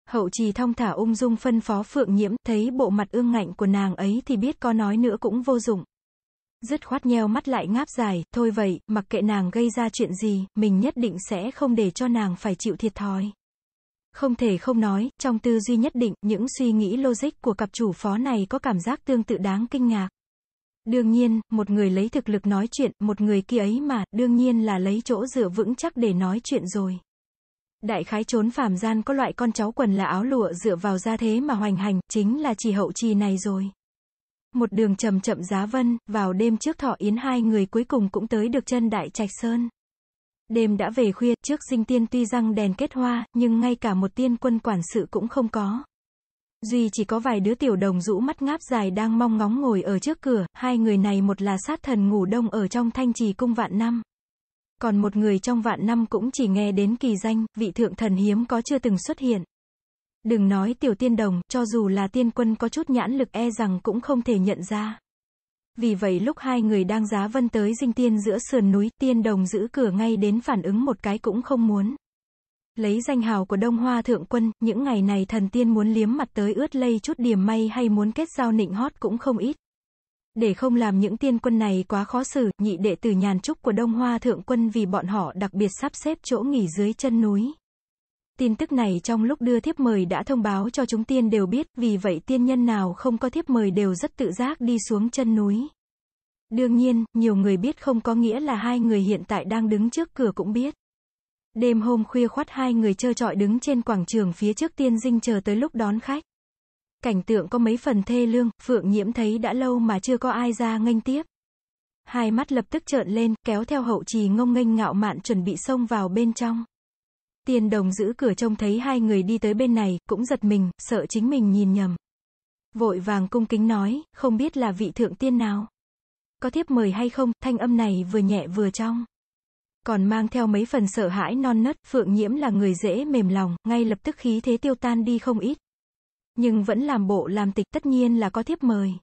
Hậu trì thong thả ung dung phân phó phượng nhiễm, thấy bộ mặt ương ngạnh của nàng ấy thì biết có nói nữa cũng vô dụng. Dứt khoát nheo mắt lại ngáp dài, thôi vậy, mặc kệ nàng gây ra chuyện gì, mình nhất định sẽ không để cho nàng phải chịu thiệt thòi. Không thể không nói, trong tư duy nhất định, những suy nghĩ logic của cặp chủ phó này có cảm giác tương tự đáng kinh ngạc. Đương nhiên, một người lấy thực lực nói chuyện, một người kia ấy mà, đương nhiên là lấy chỗ dựa vững chắc để nói chuyện rồi. Đại khái trốn phàm gian có loại con cháu quần là áo lụa dựa vào gia thế mà hoành hành, chính là chỉ hậu trì này rồi. Một đường chậm chậm giá vân, vào đêm trước thọ yến hai người cuối cùng cũng tới được chân đại trạch sơn. Đêm đã về khuya, trước sinh tiên tuy răng đèn kết hoa, nhưng ngay cả một tiên quân quản sự cũng không có. Duy chỉ có vài đứa tiểu đồng rũ mắt ngáp dài đang mong ngóng ngồi ở trước cửa, hai người này một là sát thần ngủ đông ở trong thanh trì cung vạn năm còn một người trong vạn năm cũng chỉ nghe đến kỳ danh, vị thượng thần hiếm có chưa từng xuất hiện. Đừng nói tiểu tiên đồng, cho dù là tiên quân có chút nhãn lực e rằng cũng không thể nhận ra. Vì vậy lúc hai người đang giá vân tới dinh tiên giữa sườn núi, tiên đồng giữ cửa ngay đến phản ứng một cái cũng không muốn. Lấy danh hào của Đông Hoa Thượng Quân, những ngày này thần tiên muốn liếm mặt tới ướt lây chút điểm may hay muốn kết giao nịnh hót cũng không ít. Để không làm những tiên quân này quá khó xử, nhị đệ tử nhàn trúc của Đông Hoa Thượng Quân vì bọn họ đặc biệt sắp xếp chỗ nghỉ dưới chân núi. Tin tức này trong lúc đưa thiếp mời đã thông báo cho chúng tiên đều biết, vì vậy tiên nhân nào không có thiếp mời đều rất tự giác đi xuống chân núi. Đương nhiên, nhiều người biết không có nghĩa là hai người hiện tại đang đứng trước cửa cũng biết. Đêm hôm khuya khoát hai người trơ trọi đứng trên quảng trường phía trước tiên dinh chờ tới lúc đón khách. Cảnh tượng có mấy phần thê lương, Phượng Nhiễm thấy đã lâu mà chưa có ai ra nghênh tiếp. Hai mắt lập tức trợn lên, kéo theo hậu trì ngông nghênh ngạo mạn chuẩn bị xông vào bên trong. Tiền đồng giữ cửa trông thấy hai người đi tới bên này, cũng giật mình, sợ chính mình nhìn nhầm. Vội vàng cung kính nói, không biết là vị thượng tiên nào. Có thiếp mời hay không, thanh âm này vừa nhẹ vừa trong. Còn mang theo mấy phần sợ hãi non nớt, Phượng Nhiễm là người dễ mềm lòng, ngay lập tức khí thế tiêu tan đi không ít nhưng vẫn làm bộ làm tịch tất nhiên là có thiếp mời.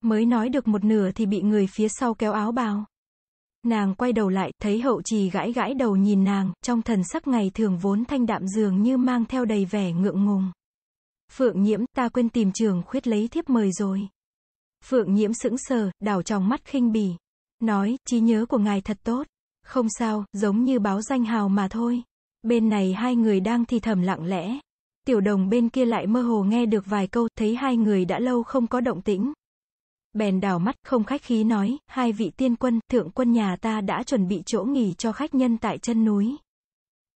Mới nói được một nửa thì bị người phía sau kéo áo bào. Nàng quay đầu lại, thấy hậu trì gãi gãi đầu nhìn nàng, trong thần sắc ngày thường vốn thanh đạm dường như mang theo đầy vẻ ngượng ngùng. Phượng nhiễm, ta quên tìm trường khuyết lấy thiếp mời rồi. Phượng nhiễm sững sờ, đảo trong mắt khinh bỉ. Nói, trí nhớ của ngài thật tốt. Không sao, giống như báo danh hào mà thôi. Bên này hai người đang thì thầm lặng lẽ tiểu đồng bên kia lại mơ hồ nghe được vài câu, thấy hai người đã lâu không có động tĩnh. Bèn đảo mắt, không khách khí nói, hai vị tiên quân, thượng quân nhà ta đã chuẩn bị chỗ nghỉ cho khách nhân tại chân núi.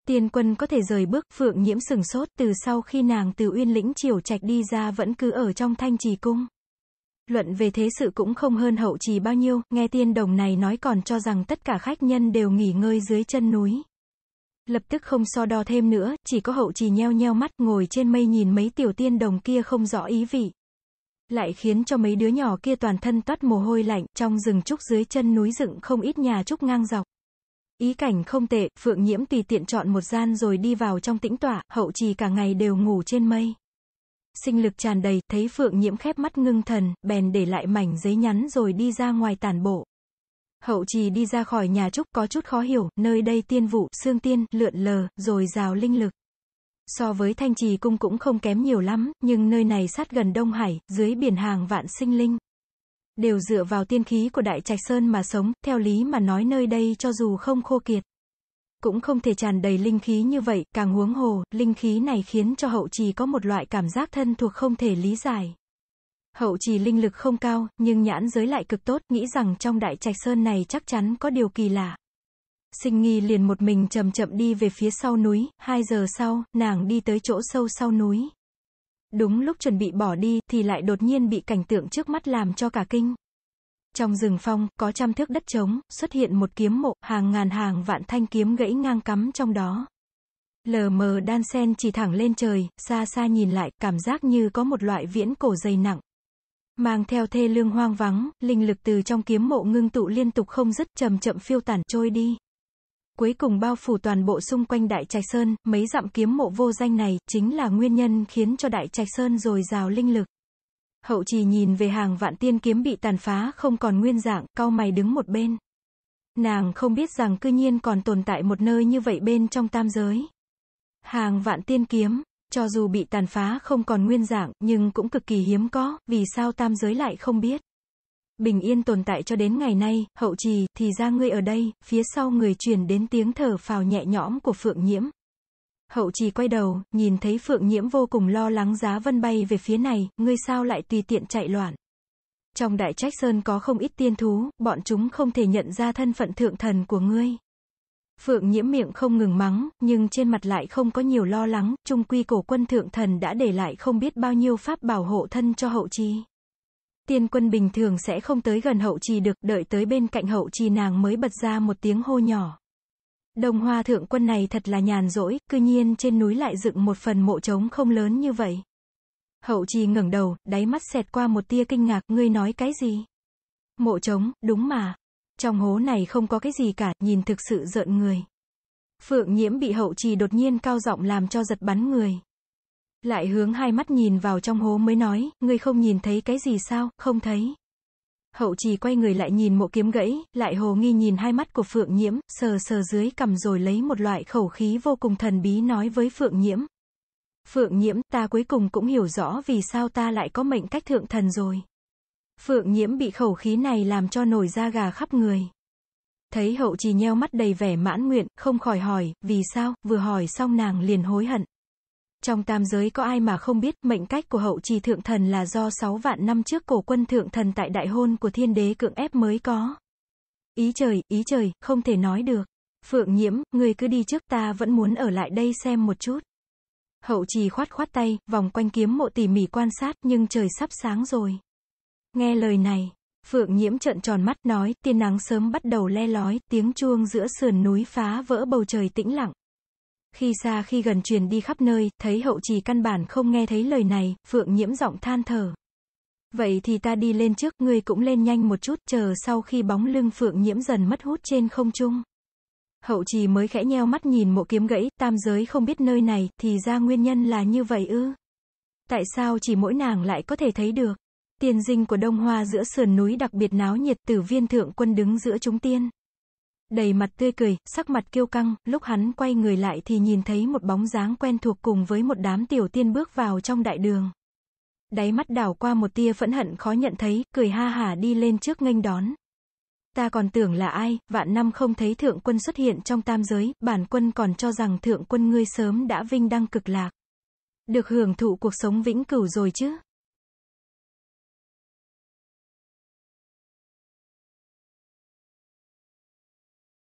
Tiên quân có thể rời bước, phượng nhiễm sừng sốt, từ sau khi nàng từ uyên lĩnh triều trạch đi ra vẫn cứ ở trong thanh trì cung. Luận về thế sự cũng không hơn hậu trì bao nhiêu, nghe tiên đồng này nói còn cho rằng tất cả khách nhân đều nghỉ ngơi dưới chân núi lập tức không so đo thêm nữa, chỉ có hậu trì nheo nheo mắt ngồi trên mây nhìn mấy tiểu tiên đồng kia không rõ ý vị. Lại khiến cho mấy đứa nhỏ kia toàn thân toát mồ hôi lạnh, trong rừng trúc dưới chân núi dựng không ít nhà trúc ngang dọc. Ý cảnh không tệ, Phượng Nhiễm tùy tiện chọn một gian rồi đi vào trong tĩnh tọa hậu trì cả ngày đều ngủ trên mây. Sinh lực tràn đầy, thấy Phượng Nhiễm khép mắt ngưng thần, bèn để lại mảnh giấy nhắn rồi đi ra ngoài tản bộ. Hậu trì đi ra khỏi nhà trúc có chút khó hiểu, nơi đây tiên vụ, xương tiên, lượn lờ, rồi rào linh lực. So với thanh trì cung cũng không kém nhiều lắm, nhưng nơi này sát gần Đông Hải, dưới biển hàng vạn sinh linh. Đều dựa vào tiên khí của Đại Trạch Sơn mà sống, theo lý mà nói nơi đây cho dù không khô kiệt. Cũng không thể tràn đầy linh khí như vậy, càng huống hồ, linh khí này khiến cho hậu trì có một loại cảm giác thân thuộc không thể lý giải. Hậu trì linh lực không cao, nhưng nhãn giới lại cực tốt, nghĩ rằng trong đại trạch sơn này chắc chắn có điều kỳ lạ. Sinh nghi liền một mình chậm chậm đi về phía sau núi, hai giờ sau, nàng đi tới chỗ sâu sau núi. Đúng lúc chuẩn bị bỏ đi, thì lại đột nhiên bị cảnh tượng trước mắt làm cho cả kinh. Trong rừng phong, có trăm thước đất trống, xuất hiện một kiếm mộ, hàng ngàn hàng vạn thanh kiếm gãy ngang cắm trong đó. Lờ mờ đan sen chỉ thẳng lên trời, xa xa nhìn lại, cảm giác như có một loại viễn cổ dày nặng. Mang theo thê lương hoang vắng, linh lực từ trong kiếm mộ ngưng tụ liên tục không dứt chậm chậm phiêu tản trôi đi. Cuối cùng bao phủ toàn bộ xung quanh Đại Trạch Sơn, mấy dặm kiếm mộ vô danh này, chính là nguyên nhân khiến cho Đại Trạch Sơn dồi rào linh lực. Hậu trì nhìn về hàng vạn tiên kiếm bị tàn phá không còn nguyên dạng, cau mày đứng một bên. Nàng không biết rằng cư nhiên còn tồn tại một nơi như vậy bên trong tam giới. Hàng vạn tiên kiếm, cho dù bị tàn phá không còn nguyên dạng, nhưng cũng cực kỳ hiếm có, vì sao tam giới lại không biết. Bình yên tồn tại cho đến ngày nay, hậu trì, thì ra ngươi ở đây, phía sau người truyền đến tiếng thở phào nhẹ nhõm của Phượng Nhiễm. Hậu trì quay đầu, nhìn thấy Phượng Nhiễm vô cùng lo lắng giá vân bay về phía này, ngươi sao lại tùy tiện chạy loạn. Trong đại trách sơn có không ít tiên thú, bọn chúng không thể nhận ra thân phận thượng thần của ngươi. Phượng nhiễm miệng không ngừng mắng, nhưng trên mặt lại không có nhiều lo lắng, trung quy cổ quân thượng thần đã để lại không biết bao nhiêu pháp bảo hộ thân cho hậu chi. Tiên quân bình thường sẽ không tới gần hậu trì được, đợi tới bên cạnh hậu trì nàng mới bật ra một tiếng hô nhỏ. Đồng hoa thượng quân này thật là nhàn rỗi, cư nhiên trên núi lại dựng một phần mộ trống không lớn như vậy. Hậu trì ngẩng đầu, đáy mắt xẹt qua một tia kinh ngạc, ngươi nói cái gì? Mộ trống, đúng mà, trong hố này không có cái gì cả, nhìn thực sự giận người. Phượng nhiễm bị hậu trì đột nhiên cao giọng làm cho giật bắn người. Lại hướng hai mắt nhìn vào trong hố mới nói, ngươi không nhìn thấy cái gì sao, không thấy. Hậu trì quay người lại nhìn mộ kiếm gãy, lại hồ nghi nhìn hai mắt của Phượng Nhiễm, sờ sờ dưới cầm rồi lấy một loại khẩu khí vô cùng thần bí nói với Phượng Nhiễm. Phượng Nhiễm, ta cuối cùng cũng hiểu rõ vì sao ta lại có mệnh cách thượng thần rồi. Phượng nhiễm bị khẩu khí này làm cho nổi da gà khắp người. Thấy hậu trì nheo mắt đầy vẻ mãn nguyện, không khỏi hỏi, vì sao, vừa hỏi xong nàng liền hối hận. Trong tam giới có ai mà không biết, mệnh cách của hậu trì thượng thần là do 6 vạn năm trước cổ quân thượng thần tại đại hôn của thiên đế cưỡng ép mới có. Ý trời, ý trời, không thể nói được. Phượng nhiễm, người cứ đi trước ta vẫn muốn ở lại đây xem một chút. Hậu trì khoát khoát tay, vòng quanh kiếm mộ tỉ mỉ quan sát, nhưng trời sắp sáng rồi. Nghe lời này, Phượng Nhiễm trợn tròn mắt nói, tiên nắng sớm bắt đầu le lói, tiếng chuông giữa sườn núi phá vỡ bầu trời tĩnh lặng. Khi xa khi gần truyền đi khắp nơi, thấy hậu trì căn bản không nghe thấy lời này, Phượng Nhiễm giọng than thở. Vậy thì ta đi lên trước, ngươi cũng lên nhanh một chút, chờ sau khi bóng lưng Phượng Nhiễm dần mất hút trên không trung. Hậu trì mới khẽ nheo mắt nhìn mộ kiếm gãy, tam giới không biết nơi này, thì ra nguyên nhân là như vậy ư. Tại sao chỉ mỗi nàng lại có thể thấy được? Tiền dinh của Đông Hoa giữa sườn núi đặc biệt náo nhiệt tử viên thượng quân đứng giữa chúng tiên. Đầy mặt tươi cười, sắc mặt kiêu căng, lúc hắn quay người lại thì nhìn thấy một bóng dáng quen thuộc cùng với một đám tiểu tiên bước vào trong đại đường. Đáy mắt đảo qua một tia phẫn hận khó nhận thấy, cười ha hả đi lên trước nghênh đón. Ta còn tưởng là ai, vạn năm không thấy thượng quân xuất hiện trong tam giới, bản quân còn cho rằng thượng quân ngươi sớm đã vinh đăng cực lạc. Được hưởng thụ cuộc sống vĩnh cửu rồi chứ.